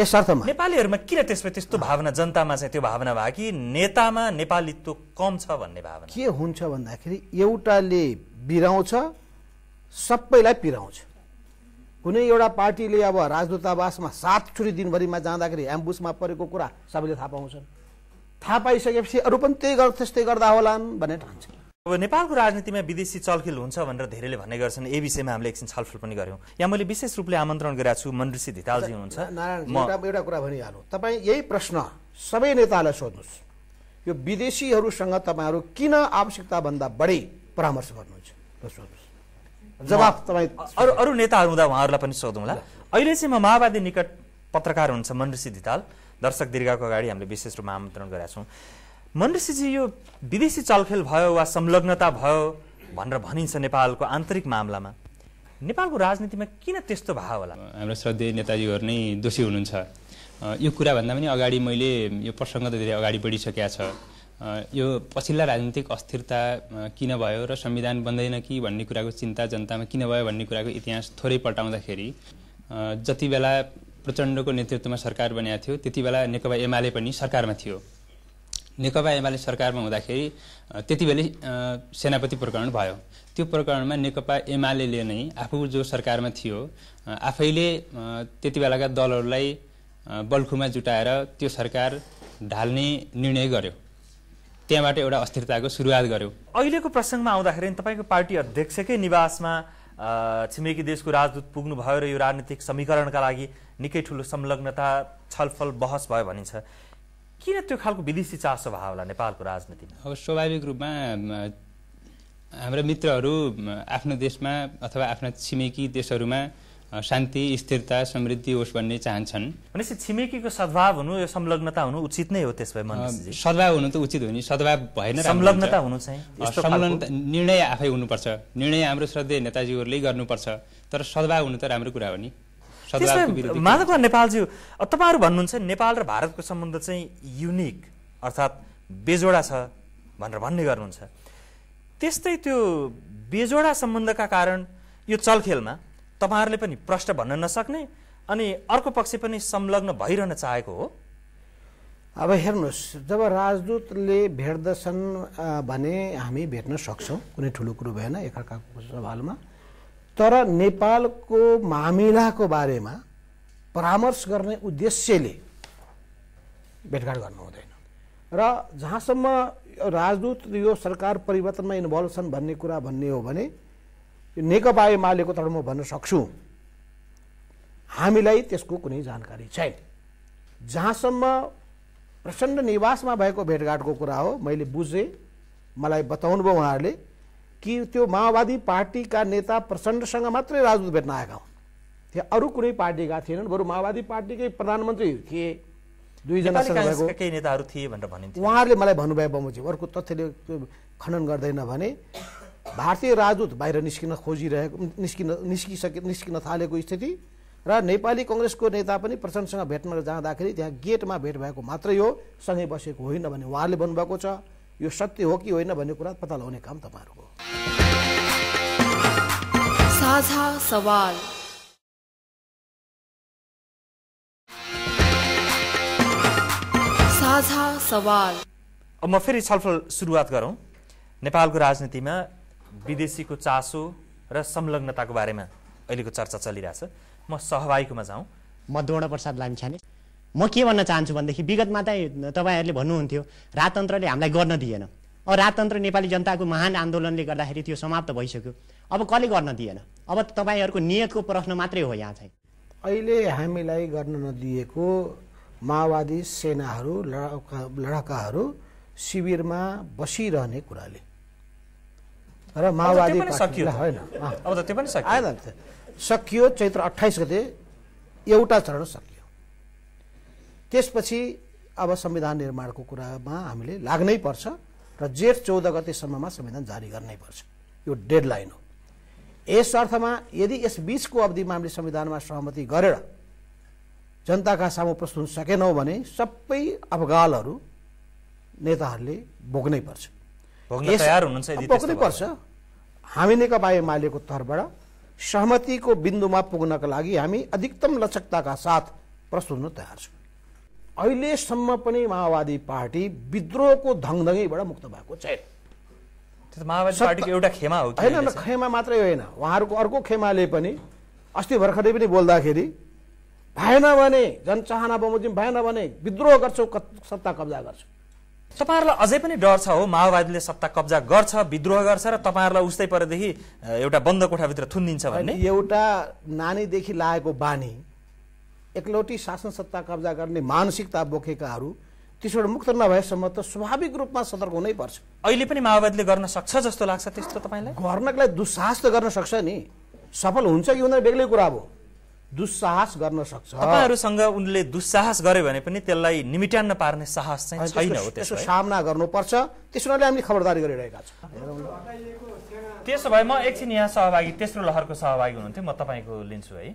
यस अर्थमा नेपालीहरूमा किन त्यसमा त्यस्तो भावना जनतामा चाहिँ त्यो भावना भयो कि नेतामा नेपालीत्व कम छ भन्ने भावना के हुन्छ भन्दाखेरि एउटाले बिराउँछ सबैलाई पिराउँछ कुनै एउटा पार्टीले अब राजदूतावासमा सात छुरी दिनभरिमा जाँदाखेरि एम्बुसमा परेको कुरा सबैले थाहा पाउँछन् थाहा पाइसकेपछि अरू पनि त्यही गर् त्यस्तै गर्दा होलान् भन्ने ठान्छ अब नेपालको राजनीतिमा विदेशी चलखेल हुन्छ भनेर धेरैले भन्ने गर्छन् ए विषयमा हामीले एकछिन छलफल पनि गऱ्यौँ यहाँ मैले विशेष रूपले आमन्त्रण गरेको छु मन्डृषि धितालजी हुनुहुन्छ एउटा कुरा भनिहालौँ तपाईँ यही प्रश्न सबै नेतालाई सोध्नुहोस् यो विदेशीहरूसँग तपाईँहरू किन आवश्यकताभन्दा बढी परामर्श गर्नुहुन्छ जवाफ तपाईँ अरू अरू नेताहरू हुँदा उहाँहरूलाई पनि सोधौँला अहिले चाहिँ म माओवादी निकट पत्रकार हुनुहुन्छ मनऋषि धिताल दर्शक दीर्घाको अगाडि हामीले विशेष रूपमा आमन्त्रण गरेका छौँ मनऋषिजी यो विदेशी चलखेल भयो वा संलग्नता भयो भनेर भनिन्छ नेपालको आन्तरिक मामलामा नेपालको राजनीतिमा किन त्यस्तो भयो होला हाम्रो श्रद्धेय नेताजीहरू नै दोषी हुनुहुन्छ यो कुराभन्दा पनि अगाडि मैले यो प्रसङ्ग त धेरै अगाडि बढिसकेका छ यो पछिल्ला राजनीतिक अस्थिरता किन भयो र संविधान बन्दैन कि भन्ने कुराको चिन्ता जनतामा किन भयो भन्ने कुराको इतिहास थोरै पल्टाउँदाखेरि जति बेला प्रचण्डको नेतृत्वमा सरकार बनेको थियो त्यति बेला नेकपा एमाले पनि सरकारमा थियो नेकपा एमाले सरकारमा हुँदाखेरि त्यति बेलै सेनापति प्रकरण भयो त्यो प्रकरणमा नेकपा एमाले नै आफू जो सरकारमा थियो आफैले त्यति बेलाका दलहरूलाई बल्खुमा जुटाएर त्यो सरकार ढाल्ने निर्णय गर्यो त्यहाँबाट एउटा अस्थिरताको सुरुवात गर्यो अहिलेको प्रसङ्गमा आउँदाखेरि तपाईँको पार्टी अध्यक्षकै निवासमा छिमेकी देशको राजदूत पुग्नुभयो र यो राजनीतिक समीकरणका लागि निकै ठुलो संलग्नता छलफल बहस भयो भनिन्छ किन त्यो खालको विदेशी चासो भयो होला नेपालको राजनीतिमा अब स्वाभाविक रूपमा हाम्रा मित्रहरू आफ्नो देशमा अथवा आफ्ना छिमेकी देशहरूमा शान्ति स्थिरता समृद्धि होस् भन्ने चाहन्छन् भनेपछि छिमेकीको सद्भाव हुनु यो संलग्नता हुनु उचित नै हो त्यस भए सद्भाव हुनु त उचित हो नि सद्भाव भएन संलग्नता हुनु चाहिँ संलग्नता निर्णय आफै हुनुपर्छ निर्णय हाम्रो श्रद्धेय नेताजीहरूले गर्नुपर्छ तर सद्भाव हुनु त राम्रो कुरा हो नि माधव नेपालज्यू तपाईँहरू भन्नुहुन्छ नेपाल र भारतको सम्बन्ध चाहिँ युनिक अर्थात् बेजोडा छ भनेर भन्ने गर्नुहुन्छ त्यस्तै त्यो बेजोडा सम्बन्धका कारण यो चलखेलमा तपाईँहरूले पनि प्रश्न भन्न नसक्ने अनि अर्को पक्ष पनि संलग्न भइरहन चाहेको हो अब हेर्नुहोस् जब राजदूतले भेट्दछन् भने हामी भेट्न सक्छौँ कुनै ठुलो कुरो भएन एकअर्काको सवालमा तर नेपालको मामिलाको बारेमा परामर्श गर्ने उद्देश्यले भेटघाट गर्नु हुँदैन र जहाँसम्म राजदूत यो सरकार परिवर्तनमा इन्भल्भ छन् भन्ने कुरा भन्ने हो भने यो नेकपा एमालेको तर्फ म भन्न सक्छु हामीलाई त्यसको कुनै जानकारी छैन जहाँसम्म प्रचण्ड निवासमा भएको भेटघाटको कुरा हो मैले बुझेँ मलाई बताउनु भयो उहाँहरूले कि त्यो माओवादी पार्टीका नेता प्रचण्डसँग मात्रै राजदूत भेट्न आएका हुन् त्यहाँ अरू कुनै पार्टीका थिएनन् बरु माओवादी पार्टीकै प्रधानमन्त्री थिए दुईजना नेताहरू थिए भनेर भनिन्थ्यो उहाँहरूले मलाई भन्नुभयो बमोजी अर्को तथ्यले खनन गर्दैन भने भारतीय राजदूत बाहिर निस्किन खोजिरहेको निस्किन निस्किसके निस्किन थालेको स्थिति र नेपाली कङ्ग्रेसको नेता पनि प्रचण्डसँग भेट्न जाँदाखेरि त्यहाँ गेटमा भेट भएको मात्रै हो सँगै बसेको होइन भने उहाँले भन्नुभएको छ यो सत्य हो कि होइन भन्ने कुरा पत्ता लगाउने काम तपाईँहरूको सवाल सवाल अब म फेरि छलफल सुरुवात गरौँ नेपालको राजनीतिमा विदेशीको चासो र संलग्नताको बारेमा अहिलेको चर्चा चलिरहेछ म सहभागीकोमा जाउँ म द्रोण प्रसाद लामिछाने म के भन्न चाहन्छु भनेदेखि विगतमा चाहिँ तपाईँहरूले भन्नुहुन्थ्यो राजतन्त्रले हामीलाई गर्न दिएन अब राजतन्त्र नेपाली जनताको महान आन्दोलनले गर्दाखेरि त्यो समाप्त भइसक्यो अब कसले गर्न दिएन अब तपाईँहरूको नियतको प्रश्न मात्रै हो यहाँ चाहिँ अहिले हामीलाई गर्न नदिएको माओवादी सेनाहरू लडाका लडाकाहरू शिविरमा बसिरहने कुराले र माओवादी सकियो होइन सकियो चैत्र अठाइस गते एउटा चरण सकियो त्यसपछि अब संविधान निर्माणको कुरामा हामीले लाग्नै पर्छ र जेठ चौध गतेसम्ममा संविधान जारी गर्नै पर्छ यो डेडलाइन हो यस अर्थमा यदि यस बिचको अवधिमा हामीले संविधानमा सहमति गरेर जनताका सामु प्रस्तुत सकेनौँ भने सबै अफगालहरू नेताहरूले भोग्नै पर्छ तयार हुनुहुन्छ पर्छ हामी नेकपा एमालेको तर्फबाट सहमतिको बिन्दुमा पुग्नको लागि हामी अधिकतम लचकताका साथ प्रस्तुत हुन तयार छौँ अहिलेसम्म पनि माओवादी पार्टी विद्रोहको धङधङीबाट मुक्त भएको छैन माओवादी एउटा खेमा हो होइन खेमा मात्रै होइन उहाँहरूको अर्को खेमाले पनि अस्ति भर्खरै पनि बोल्दाखेरि भएन भने जनचाहना बमोजिम भएन भने विद्रोह गर्छौ सत्ता कब्जा गर्छौ तपाईँहरूलाई अझै पनि डर छ हो माओवादीले सत्ता कब्जा गर्छ विद्रोह गर्छ र तपाईँहरूलाई उस्तै परेदेखि एउटा बन्द कोठाभित्र थुनिदिन्छ भने एउटा नानीदेखि लागेको बानी एकलौटी शासन सत्ता कब्जा गर्ने मानसिकता बोकेकाहरू त्यसबाट मुक्त नभएसम्म त स्वाभाविक रूपमा सतर्क हुनै पर्छ अहिले पनि माओवादीले गर्न सक्छ जस्तो लाग्छ त्यस्तो तपाईँलाई घरको लागि दुस्साहस त गर्न सक्छ नि सफल हुन्छ कि हुँदैन बेग्लै कुरा हो दुस्साहस गर्न सक्छ तपाईँहरूसँग उनले दुस्साहस गर्यो भने पनि त्यसलाई निमिट्यान्न पार्ने साहस चाहिँ छैन हो त्यसको सामना गर्नुपर्छ त्यस हुनाले हामीले खबरदारी गरिरहेका छौँ त्यसो भए म एकछिन यहाँ सहभागी तेस्रो लहरको सहभागी हुनुहुन्थ्यो म तपाईँको लिन्छु है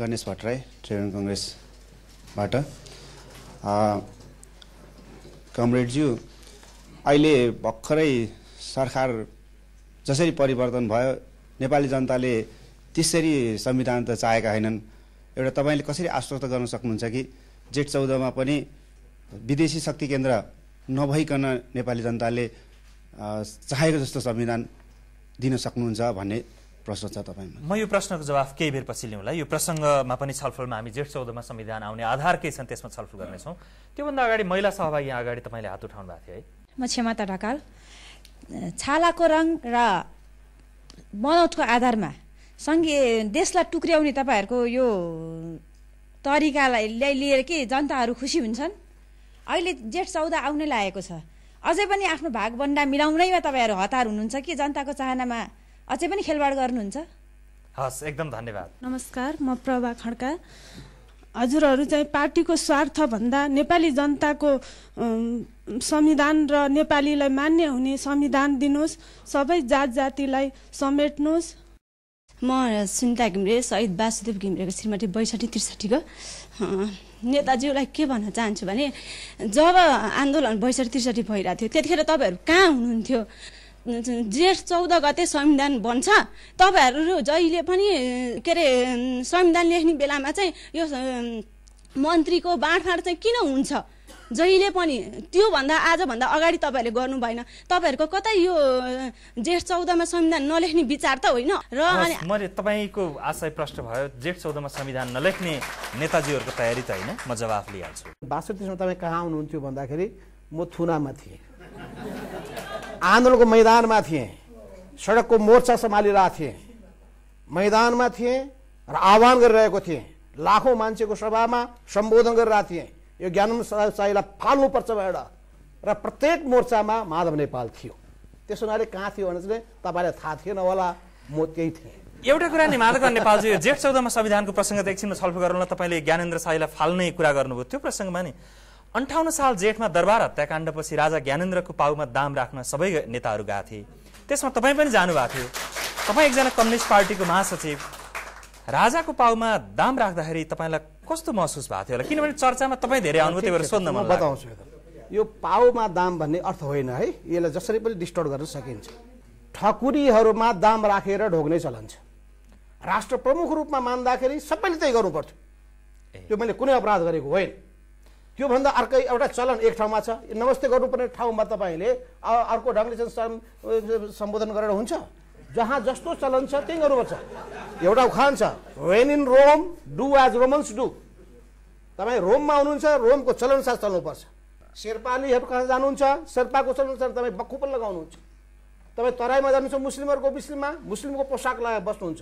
गणेश भट्टराई तृणमूल कङ्ग्रेसबाट कमरेडज्यू अहिले भर्खरै सरकार जसरी परिवर्तन भयो नेपाली जनताले त्यसरी संविधान त चाहेका होइनन् एउटा तपाईँले कसरी आश्वस्त गर्न सक्नुहुन्छ कि जेठ चौधमा पनि विदेशी शक्ति केन्द्र नभइकन नेपाली जनताले चाहेको जस्तो संविधान दिन सक्नुहुन्छ भन्ने प्रश्न छ तपाईँमा म यो प्रश्नको जवाफ केही बेर पछि ल्याउँला यो प्रसङ्गमा पनि छलफलमा हामी जेठ चौधमा संविधान आउने आधार के छन् त्यसमा छलफल गर्नेछौँ त्योभन्दा अगाडि महिला सहभागी अगाडि तपाईँले हात उठाउनु भएको थियो है म क्षमता ढकाल छालाको रङ र बनौटको आधारमा सङ्घीय देशलाई टुक्र्याउने तपाईँहरूको यो तरिकालाई लिएर के जनताहरू खुसी हुन्छन् अहिले जेठ चौध आउनै लागेको छ अझै पनि आफ्नो भागभन्डा मिलाउनैमा तपाईँहरू हतार हुनुहुन्छ कि जनताको चाहनामा अझै पनि खेलवाड गर्नुहुन्छ हस् एकदम धन्यवाद नमस्कार म प्रभा खड्का हजुरहरू चाहिँ पार्टीको स्वार्थभन्दा नेपाली जनताको संविधान र नेपालीलाई मान्य हुने संविधान दिनुहोस् सबै जात जातिलाई समेट्नुहोस् म सुनिता घिम्रे सहित वासुदेव घिम्रेको श्रीमती बैसठी त्रिसठीको नेताजीलाई के भन्न चाहन्छु भने जब आन्दोलन बैसठी त्रिसठी भइरहेको थियो त्यतिखेर तपाईँहरू कहाँ हुनुहुन्थ्यो जेठ चौध गते संविधान बन्छ तपाईँहरू जहिले पनि के अरे संविधान लेख्ने बेलामा चाहिँ यो मन्त्रीको बाँडफाँड चाहिँ किन हुन्छ जहिले पनि त्योभन्दा आजभन्दा अगाडि तपाईँहरूले गर्नु भएन तपाईँहरूको कतै यो जेठ चौधमा संविधान नलेख्ने विचार त होइन र मैले तपाईँको आशय प्रश्न भयो जेठ चौधमा संविधान नलेख्ने नेताजीहरूको तयारी त होइन म जवाफ लिइहाल्छु बासठीसम्म तपाईँ कहाँ आउनुहुन्थ्यो भन्दाखेरि म थुनामा थिएँ आन्दोलनको मैदानमा थिएँ सडकको मोर्चा सम्हालिरहेको थिएँ मैदानमा थिएँ र आह्वान गरिरहेको थिएँ लाखौँ मान्छेको सभामा सम्बोधन गरिरहेको थिएँ यो ज्ञानम सदाचाहीलाई फाल्नुपर्छ र प्रत्येक मोर्चामा माधव नेपाल थियो त्यसो हुनाले कहाँ थियो भने चाहिँ तपाईँलाई थाहा थिएन होला म त्यही थिएँ एउटा कुरा नि माधव नेपालजी जेठ चौधमा संविधानको प्रसङ्ग एकछिनमा छलफल गराउन तपाईँले ज्ञानेन्द्र साईलाई फाल्ने कुरा गर्नुभयो त्यो प्रसङ्गमा नि अन्ठाउन्न साल जेठमा दरबार हत्याकाण्डपछि राजा ज्ञानेन्द्रको पाउमा दाम राख्न सबै नेताहरू गएको थिए त्यसमा तपाईँ पनि जानुभएको थियो तपाईँ एकजना कम्युनिस्ट पार्टीको महासचिव राजाको पाउमा दाम राख्दाखेरि तपाईँलाई कस्तो महसुस भएको थियो होला किनभने चर्चामा तपाईँ धेरै आउनु त्यही भएर सोध्न म बताउँछु यो पाउमा दाम भन्ने अर्थ होइन है यसलाई जसरी पनि डिस्टर्ब गर्न सकिन्छ ठकुरीहरूमा दाम राखेर ढोग्ने चलन छ राष्ट्र प्रमुख रूपमा मान्दाखेरि सबैले त्यही गर्नुपर्थ्यो त्यो मैले कुनै अपराध गरेको होइन त्योभन्दा अर्कै एउटा चलन एक ठाउँमा छ नमस्ते गर्नुपर्ने ठाउँमा तपाईँले अर्को ढङ्गले सम्बोधन गरेर हुन्छ जहाँ जस्तो चलन छ त्यही गर्नुपर्छ एउटा उखान छ when in Rome do as Romans do तपाईँ रोममा हुनुहुन्छ रोमको चलनसार चल्नुपर्छ शेर्पालीहरू कहाँ जानुहुन्छ शेर्पाको चलनसार तपाईँ बक्खु पनि लगाउनुहुन्छ तपाईँ तराईमा जानुहुन्छ मुस्लिमहरूको मुस्लिममा मुस्लिमको पोसाक लगाएर बस्नुहुन्छ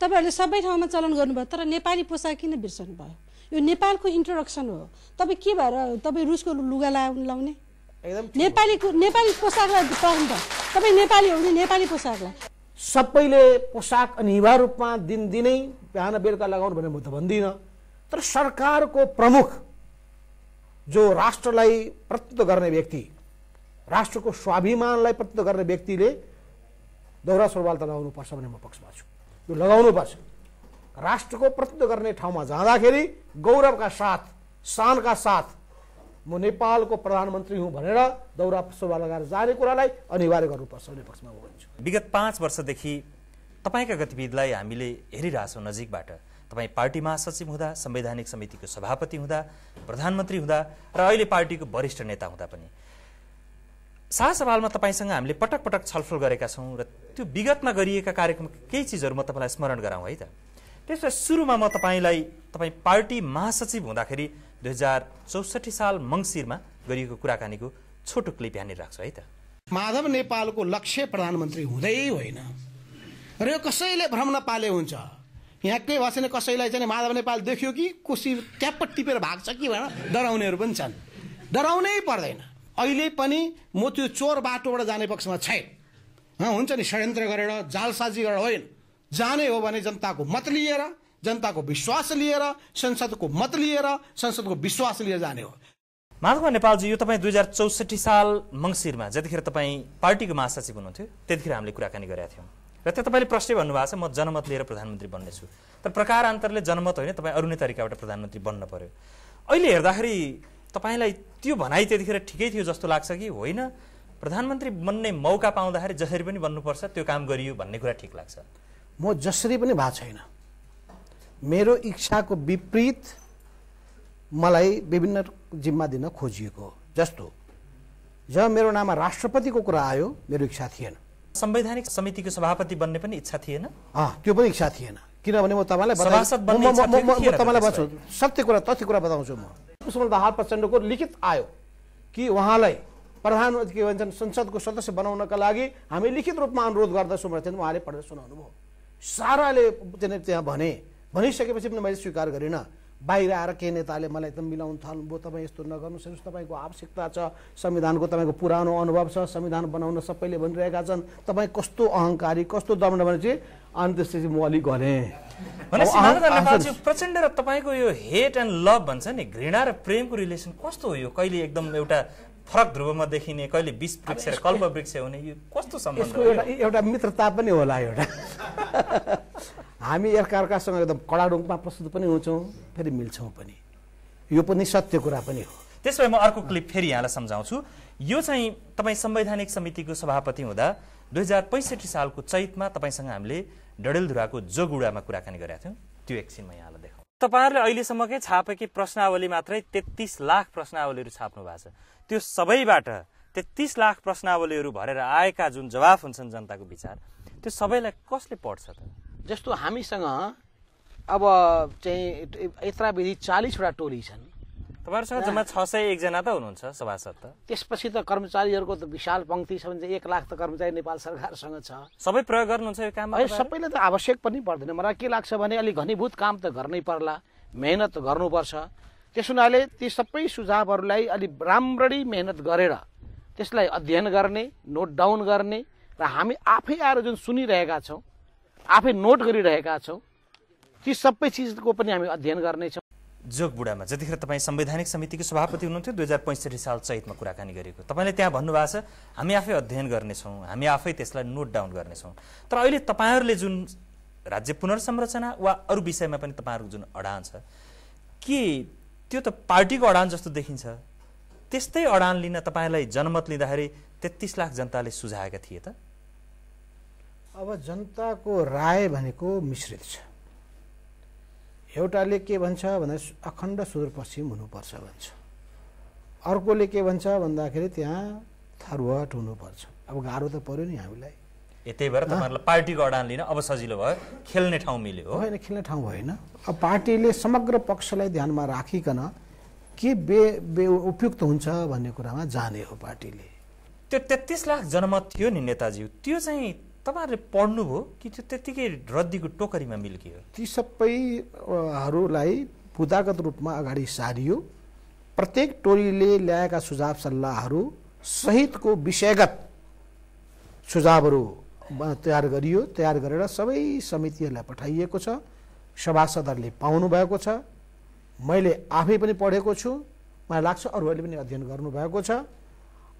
तपाईँहरूले सबै ठाउँमा चलन गर्नुभयो तर नेपाली पोसाक किन बिर्सनु भयो यो नेपालको इन्ट्रोडक्सन हो तपाईँ के भएर तपाईँ रुसको लुगा ला लाउने एकदम नेपालीको नेपाली पोसाकलाई तपाईँ नेपाली हो भने नेपाली पोसाकलाई सबैले पोसाक अनिवार्य रूपमा दिनदिनै बिहान बेलुका लगाउनु भने म त भन्दिनँ तर सरकारको प्रमुख जो राष्ट्रलाई प्रतित्व गर्ने व्यक्ति राष्ट्रको स्वाभिमानलाई प्रतित्व गर्ने व्यक्तिले दौरा सुरुवाल त लगाउनुपर्छ भन्ने म पक्षमा छु यो लगाउनुपर्छ राष्ट्रको प्रतित्व गर्ने ठाउँमा जाँदाखेरि गौरवका साथ शानका साथ म नेपालको प्रधानमन्त्री हुँ भनेर दौरा सभा लगाएर जाने कुरालाई अनिवार्य गर्नुपर्छ भन्ने पक्षमा भन्छु विगत पाँच वर्षदेखि तपाईँका गतिविधिलाई हामीले हेरिरहेछौँ नजिकबाट तपाईँ पार्टी महासचिव हुँदा संवैधानिक समितिको सभापति हुँदा प्रधानमन्त्री हुँदा र अहिले पार्टीको वरिष्ठ नेता हुँदा पनि सा सवालमा तपाईँसँग हामीले पटक पटक छलफल गरेका छौँ र त्यो विगतमा गरिएका कार्यक्रम केही चिजहरू म तपाईँलाई स्मरण गराउँ है त त्यसो सुरुमा म तपाईँलाई तपाईँ पार्टी महासचिव हुँदाखेरि दुई हजार चौसठी साल मङ्सिरमा गरिएको कुराकानीको छोटो क्लिप यहाँनिर राख्छु है त माधव नेपालको लक्ष्य प्रधानमन्त्री हुँदै होइन र यो कसैले भ्रम नपाले हुन्छ यहाँकै भएन कसैलाई चाहिँ माधव नेपाल देख्यो कि कोसी ट्याप टिपेर भाग्छ कि भनेर डराउनेहरू पनि छन् डराउनै पर्दैन अहिले पनि म त्यो चोर बाटोबाट जाने पक्षमा छैन हुन्छ नि षड्यन्त्र गरेर जालसाजी गरेर होइन जाने हो भने जनताको मत लिएर जनताको विश्वास लिएर संसदको मत लिएर संसदको विश्वास लिएर जाने हो माधव नेपालजी यो तपाईँ दुई हजार चौसठी साल मङ्सिरमा जतिखेर तपाईँ पार्टीको महासचिव हुनुहुन्थ्यो त्यतिखेर हामीले कुराकानी गरेका थियौँ र त्यो तपाईँले प्रश्न भन्नुभएको छ म जनमत लिएर प्रधानमन्त्री बन्नेछु तर प्रकार अन्तरले जनमत होइन तपाईँ अरू नै तरिकाबाट प्रधानमन्त्री बन्न पर्यो अहिले हेर्दाखेरि तपाईँलाई त्यो भनाइ त्यतिखेर ठिकै थियो जस्तो लाग्छ कि होइन प्रधानमन्त्री बन्ने मौका पाउँदाखेरि जसरी पनि बन्नुपर्छ त्यो काम गरियो भन्ने कुरा ठिक लाग्छ म जसरी पनि भएको छैन मेरो इच्छाको विपरीत मलाई विभिन्न जिम्मा दिन खोजिएको जस्तो जब मेरो नाममा राष्ट्रपतिको कुरा आयो मेरो इच्छा थिएन संवैधानिक समितिको सभापति बन्ने पनि इच्छा थिएन त्यो पनि इच्छा थिएन किनभने म तपाईँलाई भन्छु सत्य कुरा तथ्य कुरा बताउँछु म सुमल दाहाल प्रचण्डको लिखित आयो कि उहाँलाई प्रधानमन्त्री के भन्छन् संसदको सदस्य बनाउनका लागि हामी लिखित रूपमा अनुरोध गर्दछौँ भनेर उहाँले पढेर सुनाउनु भयो साराले त्यहाँ भने भनिसकेपछि पनि मैले स्वीकार गरिनँ बाहिर आएर केही नेताले मलाई एकदम मिलाउनु थाल्नुभयो तपाईँ यस्तो नगर्नुहोस् हेर्नुहोस् तपाईँको आवश्यकता छ संविधानको तपाईँको पुरानो अनुभव छ संविधान बनाउन सबैले भनिरहेका छन् तपाईँ कस्तो अहङ्कारी कस्तो दमन भनेपछि अनि त्यसपछि म अलिक गरेँ प्रचण्ड र तपाईँको यो हेट एन्ड लभ भन्छ नि घृणा र प्रेमको रिलेसन कस्तो हो यो कहिले एकदम एउटा फरक ध्रुवमा देखिने कहिले बिस वृक्ष कल्प वृक्ष हुने यो कस्तो सम्बन्ध एउटा मित्रता पनि होला एउटा <laughs> हामी एकअर्कासँग एकदम कडा रूपमा प्रस्तुत पनि हुन्छौँ फेरि मिल्छौँ पनि यो पनि सत्य कुरा पनि हो त्यस भए म अर्को क्लिप फेरि यहाँलाई सम्झाउँछु यो चाहिँ तपाईँ संवैधानिक समितिको सभापति हुँदा दुई हजार पैँसठी सालको चैतमा तपाईँसँग हामीले डडेलधुराको जोगुडामा कुराकानी गरेका थियौँ त्यो एकछिनमा यहाँलाई देखाउँ तपाईँहरूले अहिलेसम्मकै छापेकी प्रश्नावली मात्रै तेत्तिस लाख प्रश्नावलीहरू छाप्नु भएको छ त्यो सबैबाट तेत्तिस लाख प्रश्नावलीहरू भरेर आएका जुन जवाफ हुन्छन् जनताको विचार त्यो सबैलाई कसले पढ्छ त जस्तो हामीसँग अब चाहिँ यत्र विधि चालिसवटा टोली छन् तपाईँहरूसँग जम्मा छ सय एकजना त हुनुहुन्छ सभासद त त्यसपछि त कर्मचारीहरूको त विशाल पङ्क्ति छ भने एक लाख त कर्मचारी नेपाल सरकारसँग छ सबै प्रयोग गर्नुहुन्छ यो काम सबैले त आवश्यक पनि पर्दैन मलाई के लाग्छ भने अलिक घनीभूत काम त गर्नै पर्ला मेहनत गर्नुपर्छ त्यस हुनाले ती सबै सुझावहरूलाई अलिक राम्ररी मेहनत गरेर त्यसलाई अध्ययन गर्ने नोट डाउन गर्ने र हामी आफै आएर जुन सुनिरहेका छौँ आफै नोट गरिरहेका छौँ ती सबै चिजको पनि हामी अध्ययन गर्नेछौँ जोगबुढामा जतिखेर तपाईँ संवैधानिक समितिको सभापति हुनुहुन्थ्यो दुई हजार पैँसठी साल चैतमा कुराकानी गरेको तपाईँले त्यहाँ भन्नुभएको छ हामी आफै अध्ययन गर्नेछौँ हामी आफै त्यसलाई नोट डाउन गर्नेछौँ तर अहिले तपाईँहरूले जुन राज्य पुनर्संरचना वा अरू विषयमा पनि तपाईँहरूको जुन अडान छ के त्यो त पार्टीको अडान जस्तो देखिन्छ त्यस्तै अडान लिन तपाईँलाई जनमत लिँदाखेरि तेत्तिस लाख जनताले सुझाएका थिए त अब जनताको राय भनेको मिश्रित छ एउटाले के भन्छ भन्दा अखण्ड सुदूरपश्चिम हुनुपर्छ भन्छ अर्कोले के भन्छ भन्दाखेरि त्यहाँ थरुवाट हुनुपर्छ अब गाह्रो त पर्यो नि हामीलाई त्यही भएर तपाईँहरूलाई पार्टीको अडान लिन अब सजिलो भयो खेल्ने ठाउँ मिल्यो होइन खेल्ने ठाउँ होइन अब पार्टीले समग्र पक्षलाई ध्यानमा राखिकन के बे बे उपयुक्त हुन्छ भन्ने कुरामा जाने हो पार्टीले त्यो तेत्तिस लाख जनमत थियो नि नेताजी त्यो चाहिँ तपाईँहरूले पढ्नुभयो कि त्यो त्यत्तिकै रद्दीको टोकरीमा मिल्कियो ती सबैहरूलाई बुदागत रूपमा अगाडि सारियो प्रत्येक टोलीले ल्याएका सुझाव सल्लाहहरू सहितको विषयगत सुझावहरू तयार गरियो तयार गरेर सबै समितिहरूलाई पठाइएको छ सभासदहरूले पाउनुभएको छ मैले आफै पनि पढेको छु मलाई लाग्छ अरूहरूले पनि अध्ययन गर्नुभएको छ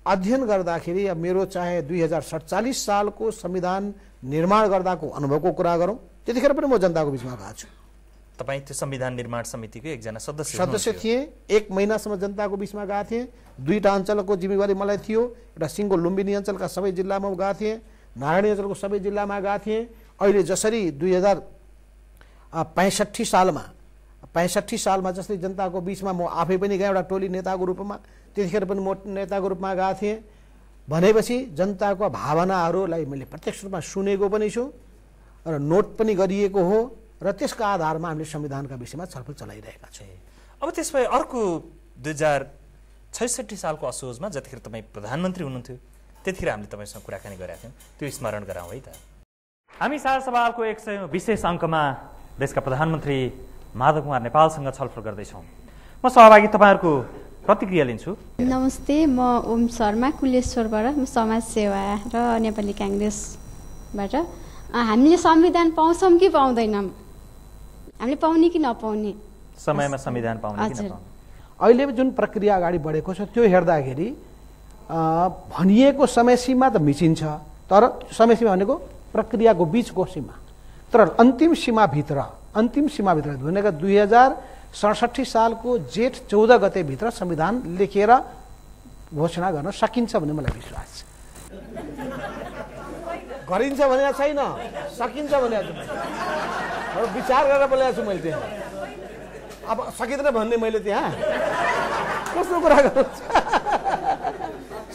अध्ययन गर्दाखेरि अब मेरो चाहे दुई हजार सडचालिस सालको संविधान निर्माण गर्दाको अनुभवको कुरा गरौँ त्यतिखेर पनि म जनताको बिचमा गएको छु तपाईँ त्यो संविधान निर्माण समितिको एकजना सदस्य सदस्य थिएँ एक महिनासम्म जनताको बिचमा गएको थिएँ दुईवटा अञ्चलको जिम्मेवारी मलाई थियो एउटा सिङ्गो लुम्बिनी अञ्चलका सबै जिल्लामा गएको थिएँ नारायणी अञ्चलको सबै जिल्लामा गएको थिएँ अहिले जसरी दुई हजार पैँसठी सालमा पैँसठी सालमा जस्तै जनताको बिचमा म आफै पनि गएँ एउटा टोली नेताको रूपमा त्यतिखेर पनि म नेताको रूपमा गएको थिएँ भनेपछि जनताको भावनाहरूलाई मैले प्रत्यक्ष रूपमा सुनेको पनि छु र नोट पनि गरिएको हो र त्यसको आधारमा हामीले संविधानका विषयमा छलफल चलाइरहेका छौँ अब त्यस भए अर्को दुई हजार छैसठी सालको असोजमा जतिखेर तपाईँ प्रधानमन्त्री हुनुहुन्थ्यो त्यतिखेर हामीले तपाईँसँग कुराकानी गरेका थियौँ त्यो स्मरण गराउँ है त हामी सार सवालको एक सय विशेष अङ्कमा देशका प्रधानमन्त्री माधव कुमार नेपालसँग छलफल गर्दैछौँ म सहभागी तपाईँहरूको प्रतिक्रिया लिन्छु नमस्ते म ओम शर्मा कुलेश्वरबाट म समाज सेवा र नेपाली काङ्ग्रेसबाट हामीले संविधान पाउँछौँ कि पाउँदैनौँ हामीले पाउने कि नपाउने समयमा संविधान पाउने अहिले जुन प्रक्रिया अगाडि बढेको छ त्यो हेर्दाखेरि भनिएको समय सीमा त मिचिन्छ तर समय सीमा भनेको प्रक्रियाको बिचको सीमा तर अन्तिम सीमाभित्र अन्तिम सीमाभित्र भनेका दुई हजार सडसठी सालको जेठ चौध गतेभित्र संविधान लेखेर घोषणा गर्न सकिन्छ भन्ने मलाई विश्वास छ गरिन्छ भनेर छैन सकिन्छ भने विचार गरेर बोलेको छु मैले त्यहाँ अब सकिँदैन भन्ने मैले त्यहाँ कस्तो कुरा गर्नु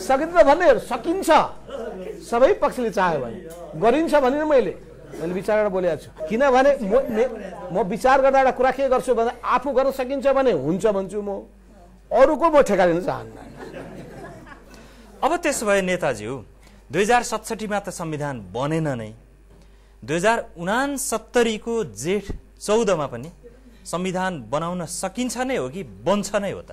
सकिँदैन भन्ने सकिन्छ सबै पक्षले चाह्यो भने गरिन्छ भने मैले मैले विचार गरेर बोलेको छु किनभने म विचार गर्दा एउटा कुरा के गर्छु भने आफू गर्न सकिन्छ भने हुन्छ भन्छु म अरूको म ठेका लिन चाहन्न अब त्यसो भए नेताज्यू दुई हजार सत्सठीमा त संविधान बनेन नै दुई हजार उनासत्तरीको जेठ चौधमा पनि संविधान बनाउन सकिन्छ नै हो कि बन्छ नै हो त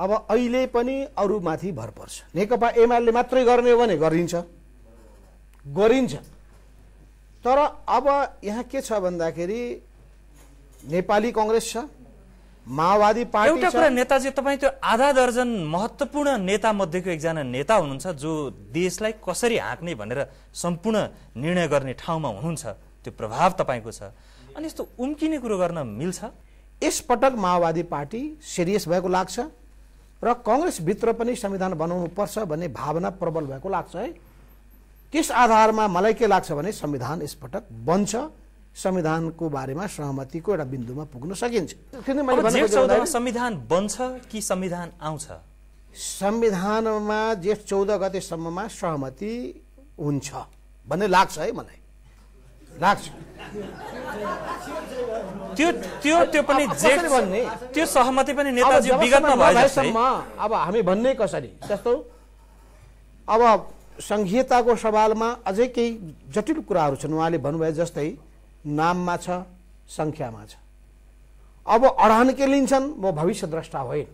अब अहिले पनि अरूमाथि भर पर्छ नेकपा एमाले मात्रै गर्ने हो भने गरिन्छ गरिन्छ तर अब यहाँ के छ भन्दाखेरि नेपाली कङ्ग्रेस छ माओवादी पार्टी एउटा कुरा नेताजी तपाईँ त्यो आधा दर्जन महत्त्वपूर्ण नेता मध्येको एकजना नेता हुनुहुन्छ जो देशलाई कसरी हाँक्ने भनेर सम्पूर्ण निर्णय गर्ने ठाउँमा हुनुहुन्छ त्यो प्रभाव तपाईँको छ अनि यस्तो उम्किने कुरो गर्न मिल्छ यसपटक माओवादी पार्टी सिरियस भएको लाग्छ र कङ्ग्रेसभित्र पनि संविधान बनाउनु पर्छ भन्ने भावना प्रबल भएको लाग्छ है त्यस आधारमा मलाई के लाग्छ भने संविधान यसपटक बन्छ संविधानको बारेमा सहमतिको एउटा बिन्दुमा पुग्न सकिन्छ संविधान बन्छ कि संविधान आउँछ संविधानमा जेठ चौध गतेसम्ममा सहमति हुन्छ भन्ने लाग्छ है मलाई लाग्छ त्यो त्यो त्यो पनि भन्ने त्यो सहमति पनि नेताजी विगतमा भएसम्म अब हामी भन्ने कसरी जस्तो अब सङ्घीयताको सवालमा अझै केही जटिल कुराहरू छन् उहाँले भन्नुभयो जस्तै नाममा छ सङ्ख्यामा छ अब के लिन्छन् म भविष्य द्रष्टा होइन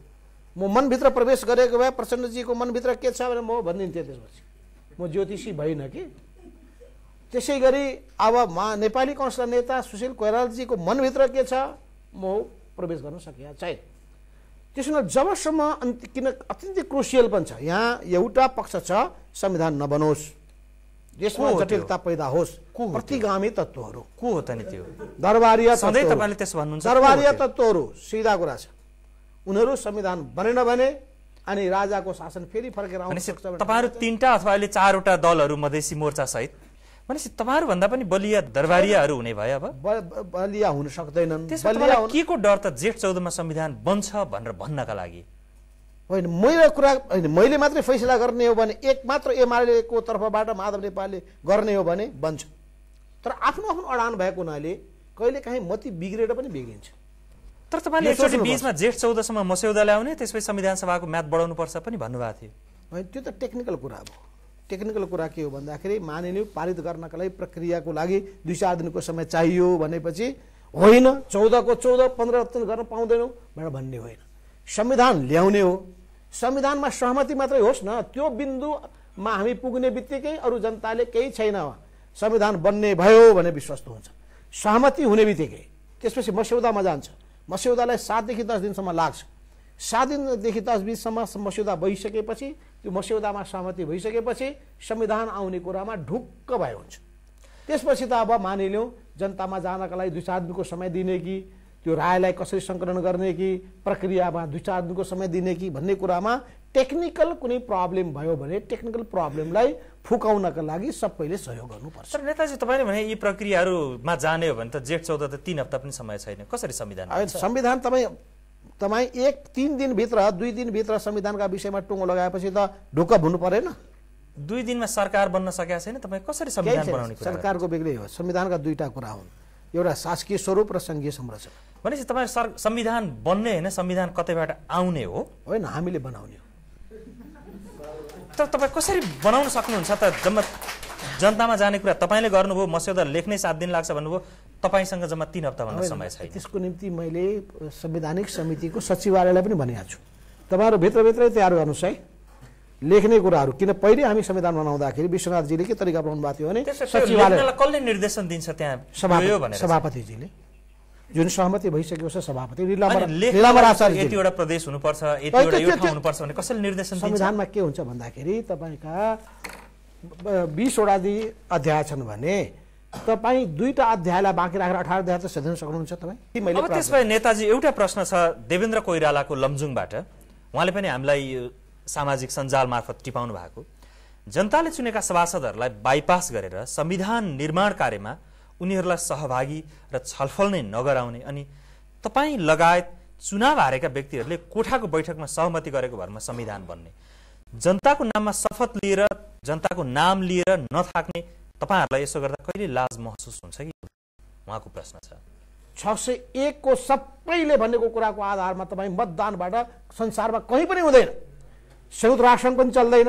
म मनभित्र प्रवेश गरेको भए प्रचण्डजीको मनभित्र के छ भने म भनिदिन्थेँ त्यसपछि म ज्योतिषी भइनँ कि त्यसै गरी अब मा नेपाली कङ्ग्रेसका नेता सुशील कोइरालाजीको मनभित्र के छ म प्रवेश गर्न सकिया छैन त्यसमा जबसम्म अन्त किन अत्यन्तै क्रोसियल पनि छ यहाँ एउटा पक्ष छ संविधान नबनोस् यसमा जटिलता पैदा होस् प्रतिगामी तत्त्वहरू को हो त नि त्यो भन्नुहुन्छ दरबारी तत्त्वहरू सिधा कुरा छ उनीहरू संविधान बनेन भने अनि राजाको शासन फेरि फर्केर आउनु तपाईँहरू तिनवटा अथवा अहिले चारवटा दलहरू मधेसी मोर्चा सहित भनेपछि तपाईँहरूभन्दा पनि बलिया दरबारियाहरू हुने भयो अब बलिया हुन सक्दैनन् के को डर त जेठ चौधमा संविधान बन्छ भनेर भन्नका लागि होइन मैले कुरा होइन मैले मात्रै फैसला गर्ने हो भने एक मात्र एमालेको तर्फबाट माधव नेपालले गर्ने हो भने बन्छ तर आफ्नो आफ्नो अडान भएको हुनाले कहिले काहीँ मती बिग्रेर पनि बिग्रिन्छ तर तपाईँले एकचोटि बिचमा जेठ चौधसम्म मस्यौदा ल्याउने त्यसपछि संविधान सभाको म्याद बढाउनुपर्छ पनि भन्नुभएको थियो होइन त्यो त टेक्निकल कुरा हो टेक्निकल कुरा के हो भन्दाखेरि मानिनी पारित गर्नका लागि प्रक्रियाको लागि दुई चार दिनको समय चाहियो भनेपछि होइन चौधको चौध दिन गर्न पाउँदैनौँ भनेर भन्ने होइन संविधान ल्याउने हो संविधानमा सहमति मात्रै होस् न त्यो बिन्दुमा हामी पुग्ने बित्तिकै अरू जनताले केही छैन संविधान बन्ने भयो भने विश्वस्त हुन्छ सहमति हुने बित्तिकै त्यसपछि मस्यौदामा जान्छ मस्यौदालाई सातदेखि दस दिनसम्म लाग्छ सात दिनदेखि दस बिससम्म मस्यौदा भइसकेपछि त्यो मस्यौदामा सहमति भइसकेपछि संविधान आउने कुरामा ढुक्क भए हुन्छ त्यसपछि त अब मानिलिउँ जनतामा जानका लागि दुई चार दिनको समय दिने कि त्यो रायलाई कसरी सङ्कलन गर्ने कि प्रक्रियामा दुई चार दिनको समय दिने कि भन्ने कुरामा टेक्निकल कुनै प्रब्लम भयो भने टेक्निकल प्रब्लमलाई फुकाउनका लागि सबैले सहयोग गर्नुपर्छ तर नेताजी तपाईँले भने यी प्रक्रियाहरूमा जाने हो भने त जेठ चौध त तिन हप्ता पनि समय छैन कसरी संविधान संविधान तपाईँ तपाईँ एक तिन दिनभित्र दुई दिनभित्र संविधानका विषयमा टुङ्गो लगाएपछि त ढुक्क हुनु परेन दुई दिनमा सरकार बन्न सकेका छैन तपाईँ कसरी संविधान बनाउने सरकारको बेग्लै हो संविधानका दुईवटा कुरा हुन् एउटा शासकीय स्वरूप र सङ्घीय संरचना भनेपछि तपाईँ सर संविधान बन्ने होइन संविधान कतैबाट आउने हो होइन हामीले बनाउने हो तर तपाईँ कसरी बनाउन सक्नुहुन्छ त जम्मा जनतामा जाने कुरा तपाईँले गर्नुभयो मस्यौदा लेख्नै सात दिन लाग्छ भन्नुभयो तपाईँसँग जम्मा तिन हप्ताभन्दा समय छैन त्यसको निम्ति मैले संवैधानिक समितिको सचिवालयलाई पनि भनिहाल्छु छु तपाईँहरू भित्रभित्रै तयार गर्नुहोस् है लेख्ने कुराहरू किन पहिले हामी संविधान बनाउँदाखेरि विश्वनाथजीले के तरिका बनाउनु भएको थियो भने सचिवालय कसले निर्देशन दिन्छ त्यहाँ सभापतिजीले जुन सहमति भइसकेको छ सभापति प्रदेश हुनुपर्छ हुनुपर्छ भने कसैले निर्देशन संविधानमा के हुन्छ भन्दाखेरि तपाईँका बिसवटा अध्याय छन् भने तपाईँ दुईवटा अध्यायलाई बाँकी राखेर अठार अध्याय चाहिँ सजिन सक्नुहुन्छ तपाईँ अब भए नेताजी एउटा प्रश्न छ देवेन्द्र कोइरालाको लमजुङबाट उहाँले पनि हामीलाई सामाजिक सञ्जाल मार्फत टिपाउनु भएको जनताले चुनेका सभासदहरूलाई बाइपास गरेर संविधान निर्माण कार्यमा उनीहरूलाई सहभागी र छलफल नै नगराउने अनि तपाईँ लगायत चुनाव हारेका व्यक्तिहरूले कोठाको बैठकमा सहमति गरेको भरमा संविधान बन्ने जनताको नाममा शपथ लिएर जनताको नाम लिएर नथाक्ने तपाईँहरूलाई यसो गर्दा कहिले लाज महसुस हुन्छ कि उहाँको प्रश्न छ छ सय एकको सबैले भनेको कुराको आधारमा तपाईँ मतदानबाट संसारमा कहीँ पनि हुँदैन संयुक्त राष्ट्र पनि चल्दैन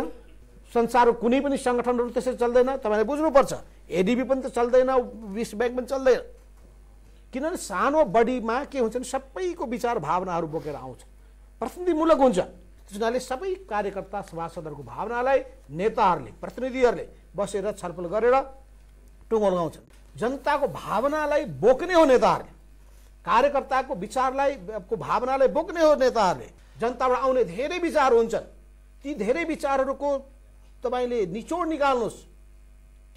संसारको कुनै पनि सङ्गठनहरू त्यसरी चल्दैन तपाईँले बुझ्नुपर्छ एडिबी पनि त चल्दैन विश्व ब्याङ्क पनि चल्दैन किनभने सानो बडीमा के हुन्छ भने सबैको विचार भावनाहरू बोकेर आउँछ प्रतिनिधिमूलक हुन्छ त्यस हुनाले सबै कार्यकर्ता सभासदहरूको भावनालाई नेताहरूले प्रतिनिधिहरूले बसेर छलफल गरेर टुङ्गो लगाउँछन् जनताको भावनालाई बोक्ने हो नेताहरूले कार्यकर्ताको विचारलाई को भावनालाई बोक्ने हो नेताहरूले जनताबाट आउने धेरै विचार हुन्छन् ती धेरै विचारहरूको तपाईँले निचोड निकाल्नुहोस्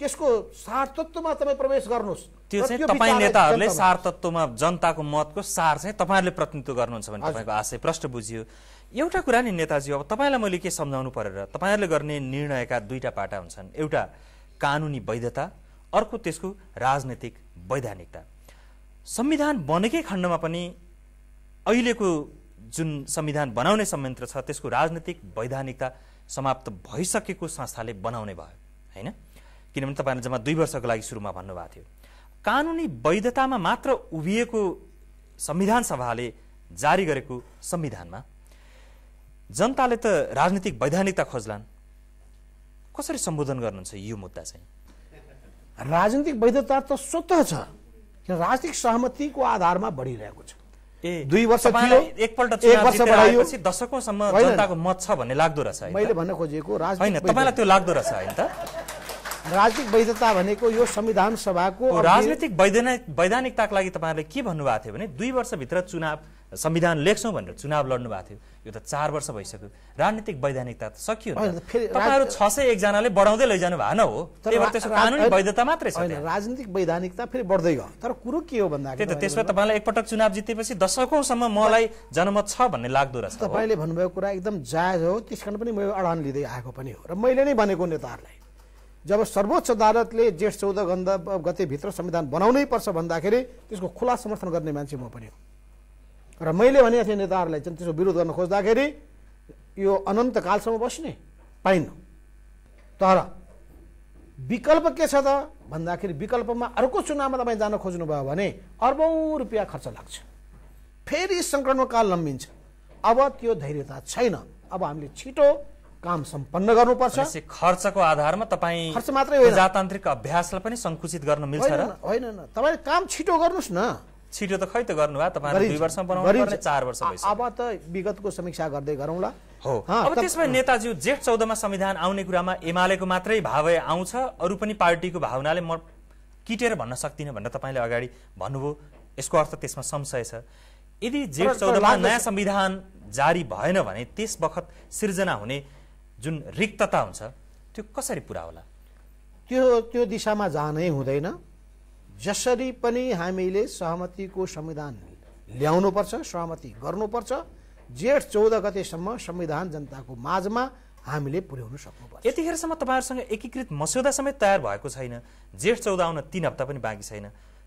त्यसको सारतत्वमा तपाईँ प्रवेश गर्नुहोस् त्यो चाहिँ तपाईँ नेताहरूले सार सारतत्वमा जनताको मतको सार चाहिँ तपाईँहरूले प्रतिनिधित्व गर्नुहुन्छ भने तपाईँको आशय प्रष्ट बुझियो एउटा कुरा नि नेताजी अब तपाईँलाई मैले के सम्झाउनु परेर तपाईँहरूले गर्ने निर्णयका दुईवटा पाटा हुन्छन् एउटा कानुनी वैधता अर्को त्यसको राजनैतिक वैधानिकता संविधान बनेकै खण्डमा पनि अहिलेको जुन संविधान बनाउने संयन्त्र छ त्यसको राजनैतिक वैधानिकता समाप्त भइसकेको संस्थाले बनाउने भयो होइन किनभने तपाईँले जम्मा दुई वर्षको लागि सुरुमा भन्नुभएको थियो कानुनी वैधतामा मात्र उभिएको संविधान सभाले जारी गरेको संविधानमा जनताले त राजनीतिक वैधानिकता खोज्लान् कसरी सम्बोधन गर्नुहुन्छ यो मुद्दा चाहिँ राजनीतिक वैधता त स्वत छ राजनीतिक सहमतिको आधारमा बढिरहेको छ दुई वर्ष एकपल्ट दशकौँसम्म जनताको मत छ भन्ने लाग्दो रहेछ मैले भन्न खोजेको होइन तपाईँलाई त्यो लाग्दो रहेछ होइन त राजनीतिक वैधता भनेको यो संविधान सभाको राजनीतिक वैधानिक वैधानिकताको लागि तपाईँहरूले के भन्नुभएको थियो भने दुई वर्षभित्र चुनाव संविधान लेख्छौँ भनेर चुनाव लड्नु भएको थियो यो त चार वर्ष भइसक्यो राजनीतिक वैधानिकता त सकियो तपाईँहरू छ सय एकजनाले बढाउँदै लैजानु भएन हो त्यो त्यसको कानुनी वैधता मात्रै छ राजनीतिक वैधानिकता फेरि बढ्दै गयो तर कुरो के हो भन्दा त्यही त त्यसमा तपाईँलाई एकपटक चुनाव जितेपछि दशकौँसम्म मलाई जनमत छ भन्ने लाग्दो रहेछ तपाईँले भन्नुभएको कुरा एकदम जायज हो त्यस कारण पनि मैले अडान लिँदै आएको पनि हो र मैले नै भनेको नेताहरूलाई जब सर्वोच्च अदालतले जेठ चौध गन्ध गतेभित्र संविधान बनाउनै पर्छ भन्दाखेरि त्यसको खुला समर्थन गर्ने मान्छे म पनि हो र मैले भनेको थिएँ नेताहरूलाई चाहिँ त्यसको विरोध गर्न खोज्दाखेरि यो अनन्तकालसम्म बस्ने पाइन तर विकल्प के छ त भन्दाखेरि विकल्पमा अर्को चुनावमा तपाईँ जान खोज्नुभयो भने अर्बौँ रुपियाँ खर्च लाग्छ फेरि सङ्क्रमणकाल लम्बिन्छ अब त्यो धैर्यता छैन अब हामीले छिटो काम सम्पन्न गर्नुपर्छ खर्चको आधारमा तपाईँ खर्च मात्रै होइन अभ्यासलाई पनि सङ्कुचित गर्न मिल्छ र होइन तपाईँले काम छिटो गर्नुहोस् न छिटो त खै त गर्नुभयो तपाईँले दुई वर्षमा बनाउनु पर्ने चार वर्ष भइसक्यो अब त विगतको समीक्षा गर्दै गरौँला हो अब त्यसमा नेताज्यू जेठ चौधमा संविधान आउने कुरामा एमालेको मात्रै भावै आउँछ अरू पनि पार्टीको भावनाले म किटेर भन्न सक्दिनँ भनेर तपाईँले अगाडि भन्नुभयो यसको अर्थ त्यसमा संशय छ यदि जेठ चौधमा नयाँ संविधान जारी भएन भने त्यस बखत सिर्जना हुने जुन रिक्तता हुन्छ त्यो कसरी पुरा होला त्यो त्यो दिशामा जानै हुँदैन जसरी पनि हामीले सहमतिको संविधान ल्याउनुपर्छ सहमति गर्नुपर्छ जेठ चौध गतेसम्म संविधान जनताको माझमा हामीले पुर्याउन सक्नुपर्छ यतिखेरसम्म तपाईँहरूसँग एकीकृत मस्यौदा समेत तयार भएको छैन जेठ चौध आउन तिन हप्ता पनि बाँकी छैन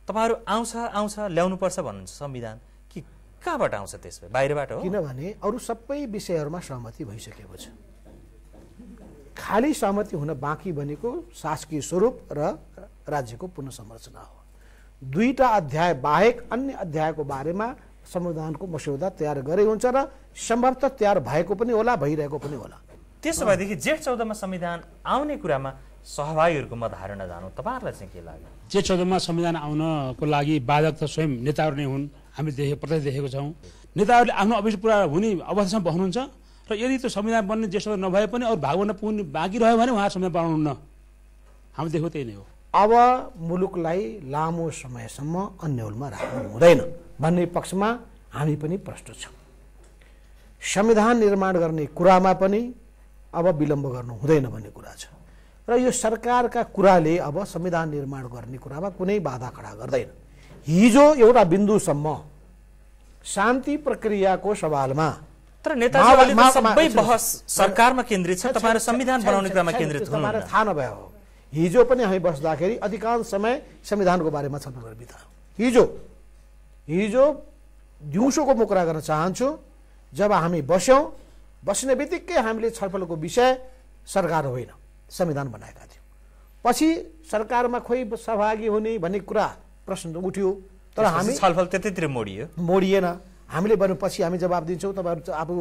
तपाईँहरू आउँछ आउँछ ल्याउनुपर्छ भन्नुहुन्छ संविधान कि कहाँबाट आउँछ त्यसमा बाहिरबाट हो किनभने अरू सबै विषयहरूमा सहमति भइसकेको छ खाली सहमति हुन बाँकी भनेको शासकीय स्वरूप र राज्यको संरचना हो दुईटा अध्याय बाहेक अन्य अध्यायको बारेमा संविधानको मस्यौदा तयार गरे हुन्छ र सम्भवतः तयार भएको पनि होला भइरहेको पनि होला त्यसो भएदेखि जेठ चौधमा संविधान आउने कुरामा सहभागीहरूको म धारणा जानु तपाईँहरूलाई चाहिँ के लाग्यो जेठ चौधमा संविधान आउनको लागि बाधक त स्वयं नेताहरू नै हुन् हामी देखे प्रत्यक्ष देखेको छौँ नेताहरूले आफ्नो अभिष्ट पुरा हुने अवस्थासम्म बस्नुहुन्छ र यदि त्यो संविधान बन्ने ज्येष्ठता नभए पनि अरू भाग पुग्ने बाँकी रह्यो भने उहाँ संविधान बनाउनुहुन्न हामी देखो त्यही नै हो अब मुलुकलाई लामो समयसम्म अन्यलमा राख्नु हुँदैन भन्ने पक्षमा हामी पनि प्रष्ट छौँ संविधान निर्माण गर्ने कुरामा पनि अब विलम्ब गर्नु हुँदैन भन्ने कुरा छ र यो सरकारका कुराले अब संविधान निर्माण गर्ने कुरामा कुनै बाधा खडा गर्दैन हिजो एउटा बिन्दुसम्म शान्ति प्रक्रियाको सवालमा तर नेताजी सबै बहस सरकारमा केन्द्रित छ तपाईँहरू संविधान बनाउने क्रममा केन्द्रित थाहा हिजो पनि हामी बस्दाखेरि अधिकांश समय संविधानको बारेमा छलफल बितायो हिजो हिजो दिउँसोको म कुरा गर्न चाहन्छु जब हामी बस्यौँ बस्ने बित्तिकै हामीले छलफलको विषय सरकार होइन संविधान बनाएका थियौँ पछि सरकारमा खोइ सहभागी हुने भन्ने कुरा प्रश्न उठ्यो तर हामी छलफल त्यतैतिर मोडियो मोडिएन हामीले भन्यो पछि हामी जवाब दिन्छौँ तपाईँहरू आफू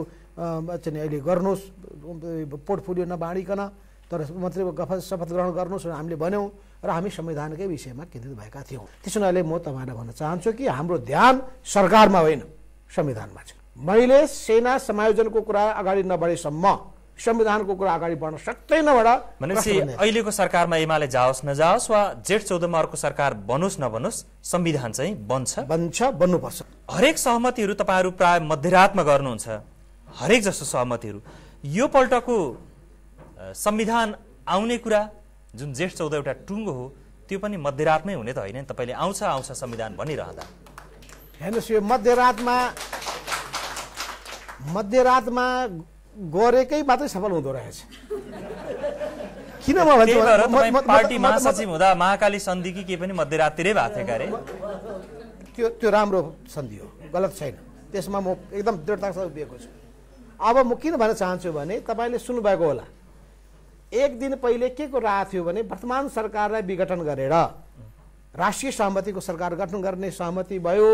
चाहिँ अहिले गर्नुहोस् पोर्टफोलियो नबाँडिकन तर मन्त्री गफ शपथ ग्रहण गर्नुहोस् हामीले भन्यौँ र हामी संविधानकै विषयमा केन्द्रित भएका थियौँ त्यस हुनाले म तपाईँलाई भन्न चाहन्छु कि हाम्रो ध्यान सरकारमा होइन संविधानमा छ मैले सेना समायोजनको कुरा अगाडि नबढेसम्म संविधानको कुरा अगाडि बढ्न सक्दैन भनेपछि अहिलेको सरकारमा एमाले जाओस् नजाओस् वा जेठ चौधमा अर्को सरकार बनोस् नबनोस् संविधान चाहिँ बन्छ बन्छ बन्नुपर्छ हरेक सहमतिहरू तपाईँहरू प्राय मध्यरातमा गर्नुहुन्छ हरेक जस्तो सहमतिहरू यो पल्टको संविधान आउने कुरा जुन जेठ चौध एउटा टुङ्गो हो त्यो पनि मध्यरातमै हुने त होइन नि तपाईँले आउँछ आउँछ संविधान भनिरहँदा हेर्नुहोस् यो मध्यरातमा मध्यरातमा गरेकै मात्रै सफल हुँदो रहेछ किन पार्टी महासचिव महाकाली सन्धि कि के पनि मध्यरातिरै भएको थियो अरे त्यो त्यो राम्रो सन्धि हो गलत छैन त्यसमा म एकदम दृढतासँग उभिएको छु अब म किन भन्न चाहन्छु भने तपाईँले सुन्नुभएको होला एक दिन पहिले के को राह थियो भने वर्तमान सरकारलाई विघटन गरेर राष्ट्रिय सहमतिको सरकार गठन गर्ने सहमति भयो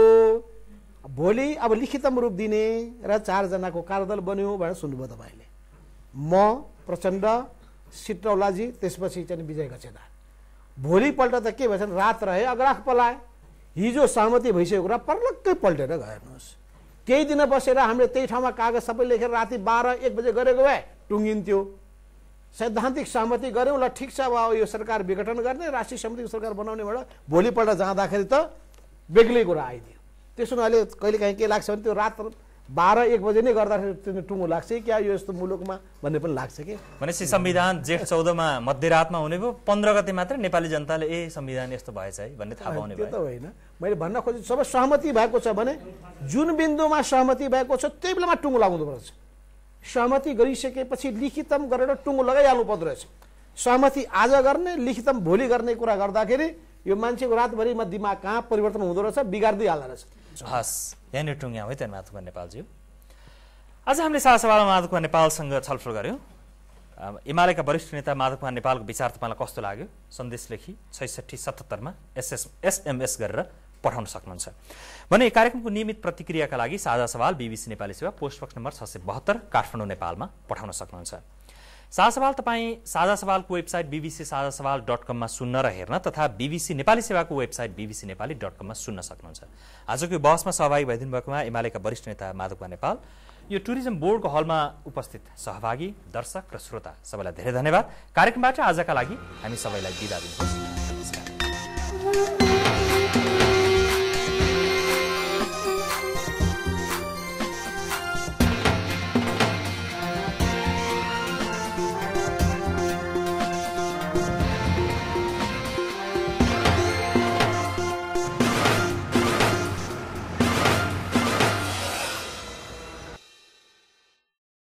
भोलि अब लिखितम रूप दिने र चारजनाको कार्यदल बन्यो भनेर सुन्नुभयो तपाईँले म प्रचण्ड सिटौलाजी त्यसपछि चाहिँ विजय गचेदा भोलिपल्ट त के भएछ रात रहे अग्राख पलाए हिजो सहमति भइसकेको कुरा पर्लक्कै पल्टेर गयो हेर्नुहोस् केही दिन बसेर हामीले त्यही ठाउँमा कागज सबै लेखेर राति बाह्र एक बजे गरेको भए टुङ्गिन्थ्यो सैद्धान्तिक सहमति गऱ्यौँ ल ठिक छ अब यो सरकार विघटन गर्ने राष्ट्रिय सहमतिको सरकार बनाउनेबाट भोलिपल्ट जाँदाखेरि त बेग्लै कुरा आइदियो त्यसो अहिले कहिलेकाहीँ के लाग्छ भने त्यो रात बाह्र एक बजे नै गर्दाखेरि त्यो टुङ्गो लाग्छ कि क्या यो यस्तो मुलुकमा भन्ने पनि लाग्छ कि भनेपछि संविधान जेठ चौधमा मध्यरातमा हुने भयो पन्ध्र गते मात्र नेपाली जनताले ए संविधान यस्तो भएछ है भन्ने थाहा पाउने त्यो त होइन मैले भन्न खोजेँ सबै सहमति भएको छ भने जुन बिन्दुमा सहमति भएको छ त्यही बेलामा टुङ्गो रहेछ सहमति गरिसकेपछि लिखितम गरेर टुङ्गो लगाइहाल्नु पर्दो रहेछ सहमति आज गर्ने लिखितम भोलि गर्ने कुरा गर्दाखेरि यो मान्छेको रातभरिमा दिमाग कहाँ परिवर्तन हुँदो रहेछ हाल्दो रहेछ हस् यहाँनिर टुङ्ग्या है त्यहाँ माधुकुमार नेपालज्यू आज हामीले माधव कुमार नेपालसँग छलफल गऱ्यौँ एमालेका वरिष्ठ नेता माधव कुमार नेपालको विचार तपाईँलाई कस्तो लाग्यो सन्देश लेखी छैसठी सतहत्तरमा एसएस एसएमएस गरेर पठाउन सक्नुहुन्छ भने कार्यक्रमको नियमित प्रतिक्रियाका लागि साझा सवाल बिबिसी नेपाली सेवा पोस्ट बक्स नम्बर छ सय बहत्तर काठमाडौँ नेपालमा पठाउन सक्नुहुन्छ साझा सवाल तपाईँ साझा सवालको वेबसाइट बिबिसी साझा सवाल डट कममा सुन्न र हेर्न तथा बिबिसी नेपाली सेवाको वेबसाइट बिबिसी नेपाली डट कममा सुन्न सक्नुहुन्छ आजको यो बहसमा सहभागी भइदिनु भएकोमा एमालेका वरिष्ठ नेता माधव नेपाल यो टुरिज्म बोर्डको हलमा उपस्थित सहभागी दर्शक र श्रोता सबैलाई धेरै धन्यवाद कार्यक्रमबाट आजका लागि हामी सबैलाई बिदा दिनुहोस्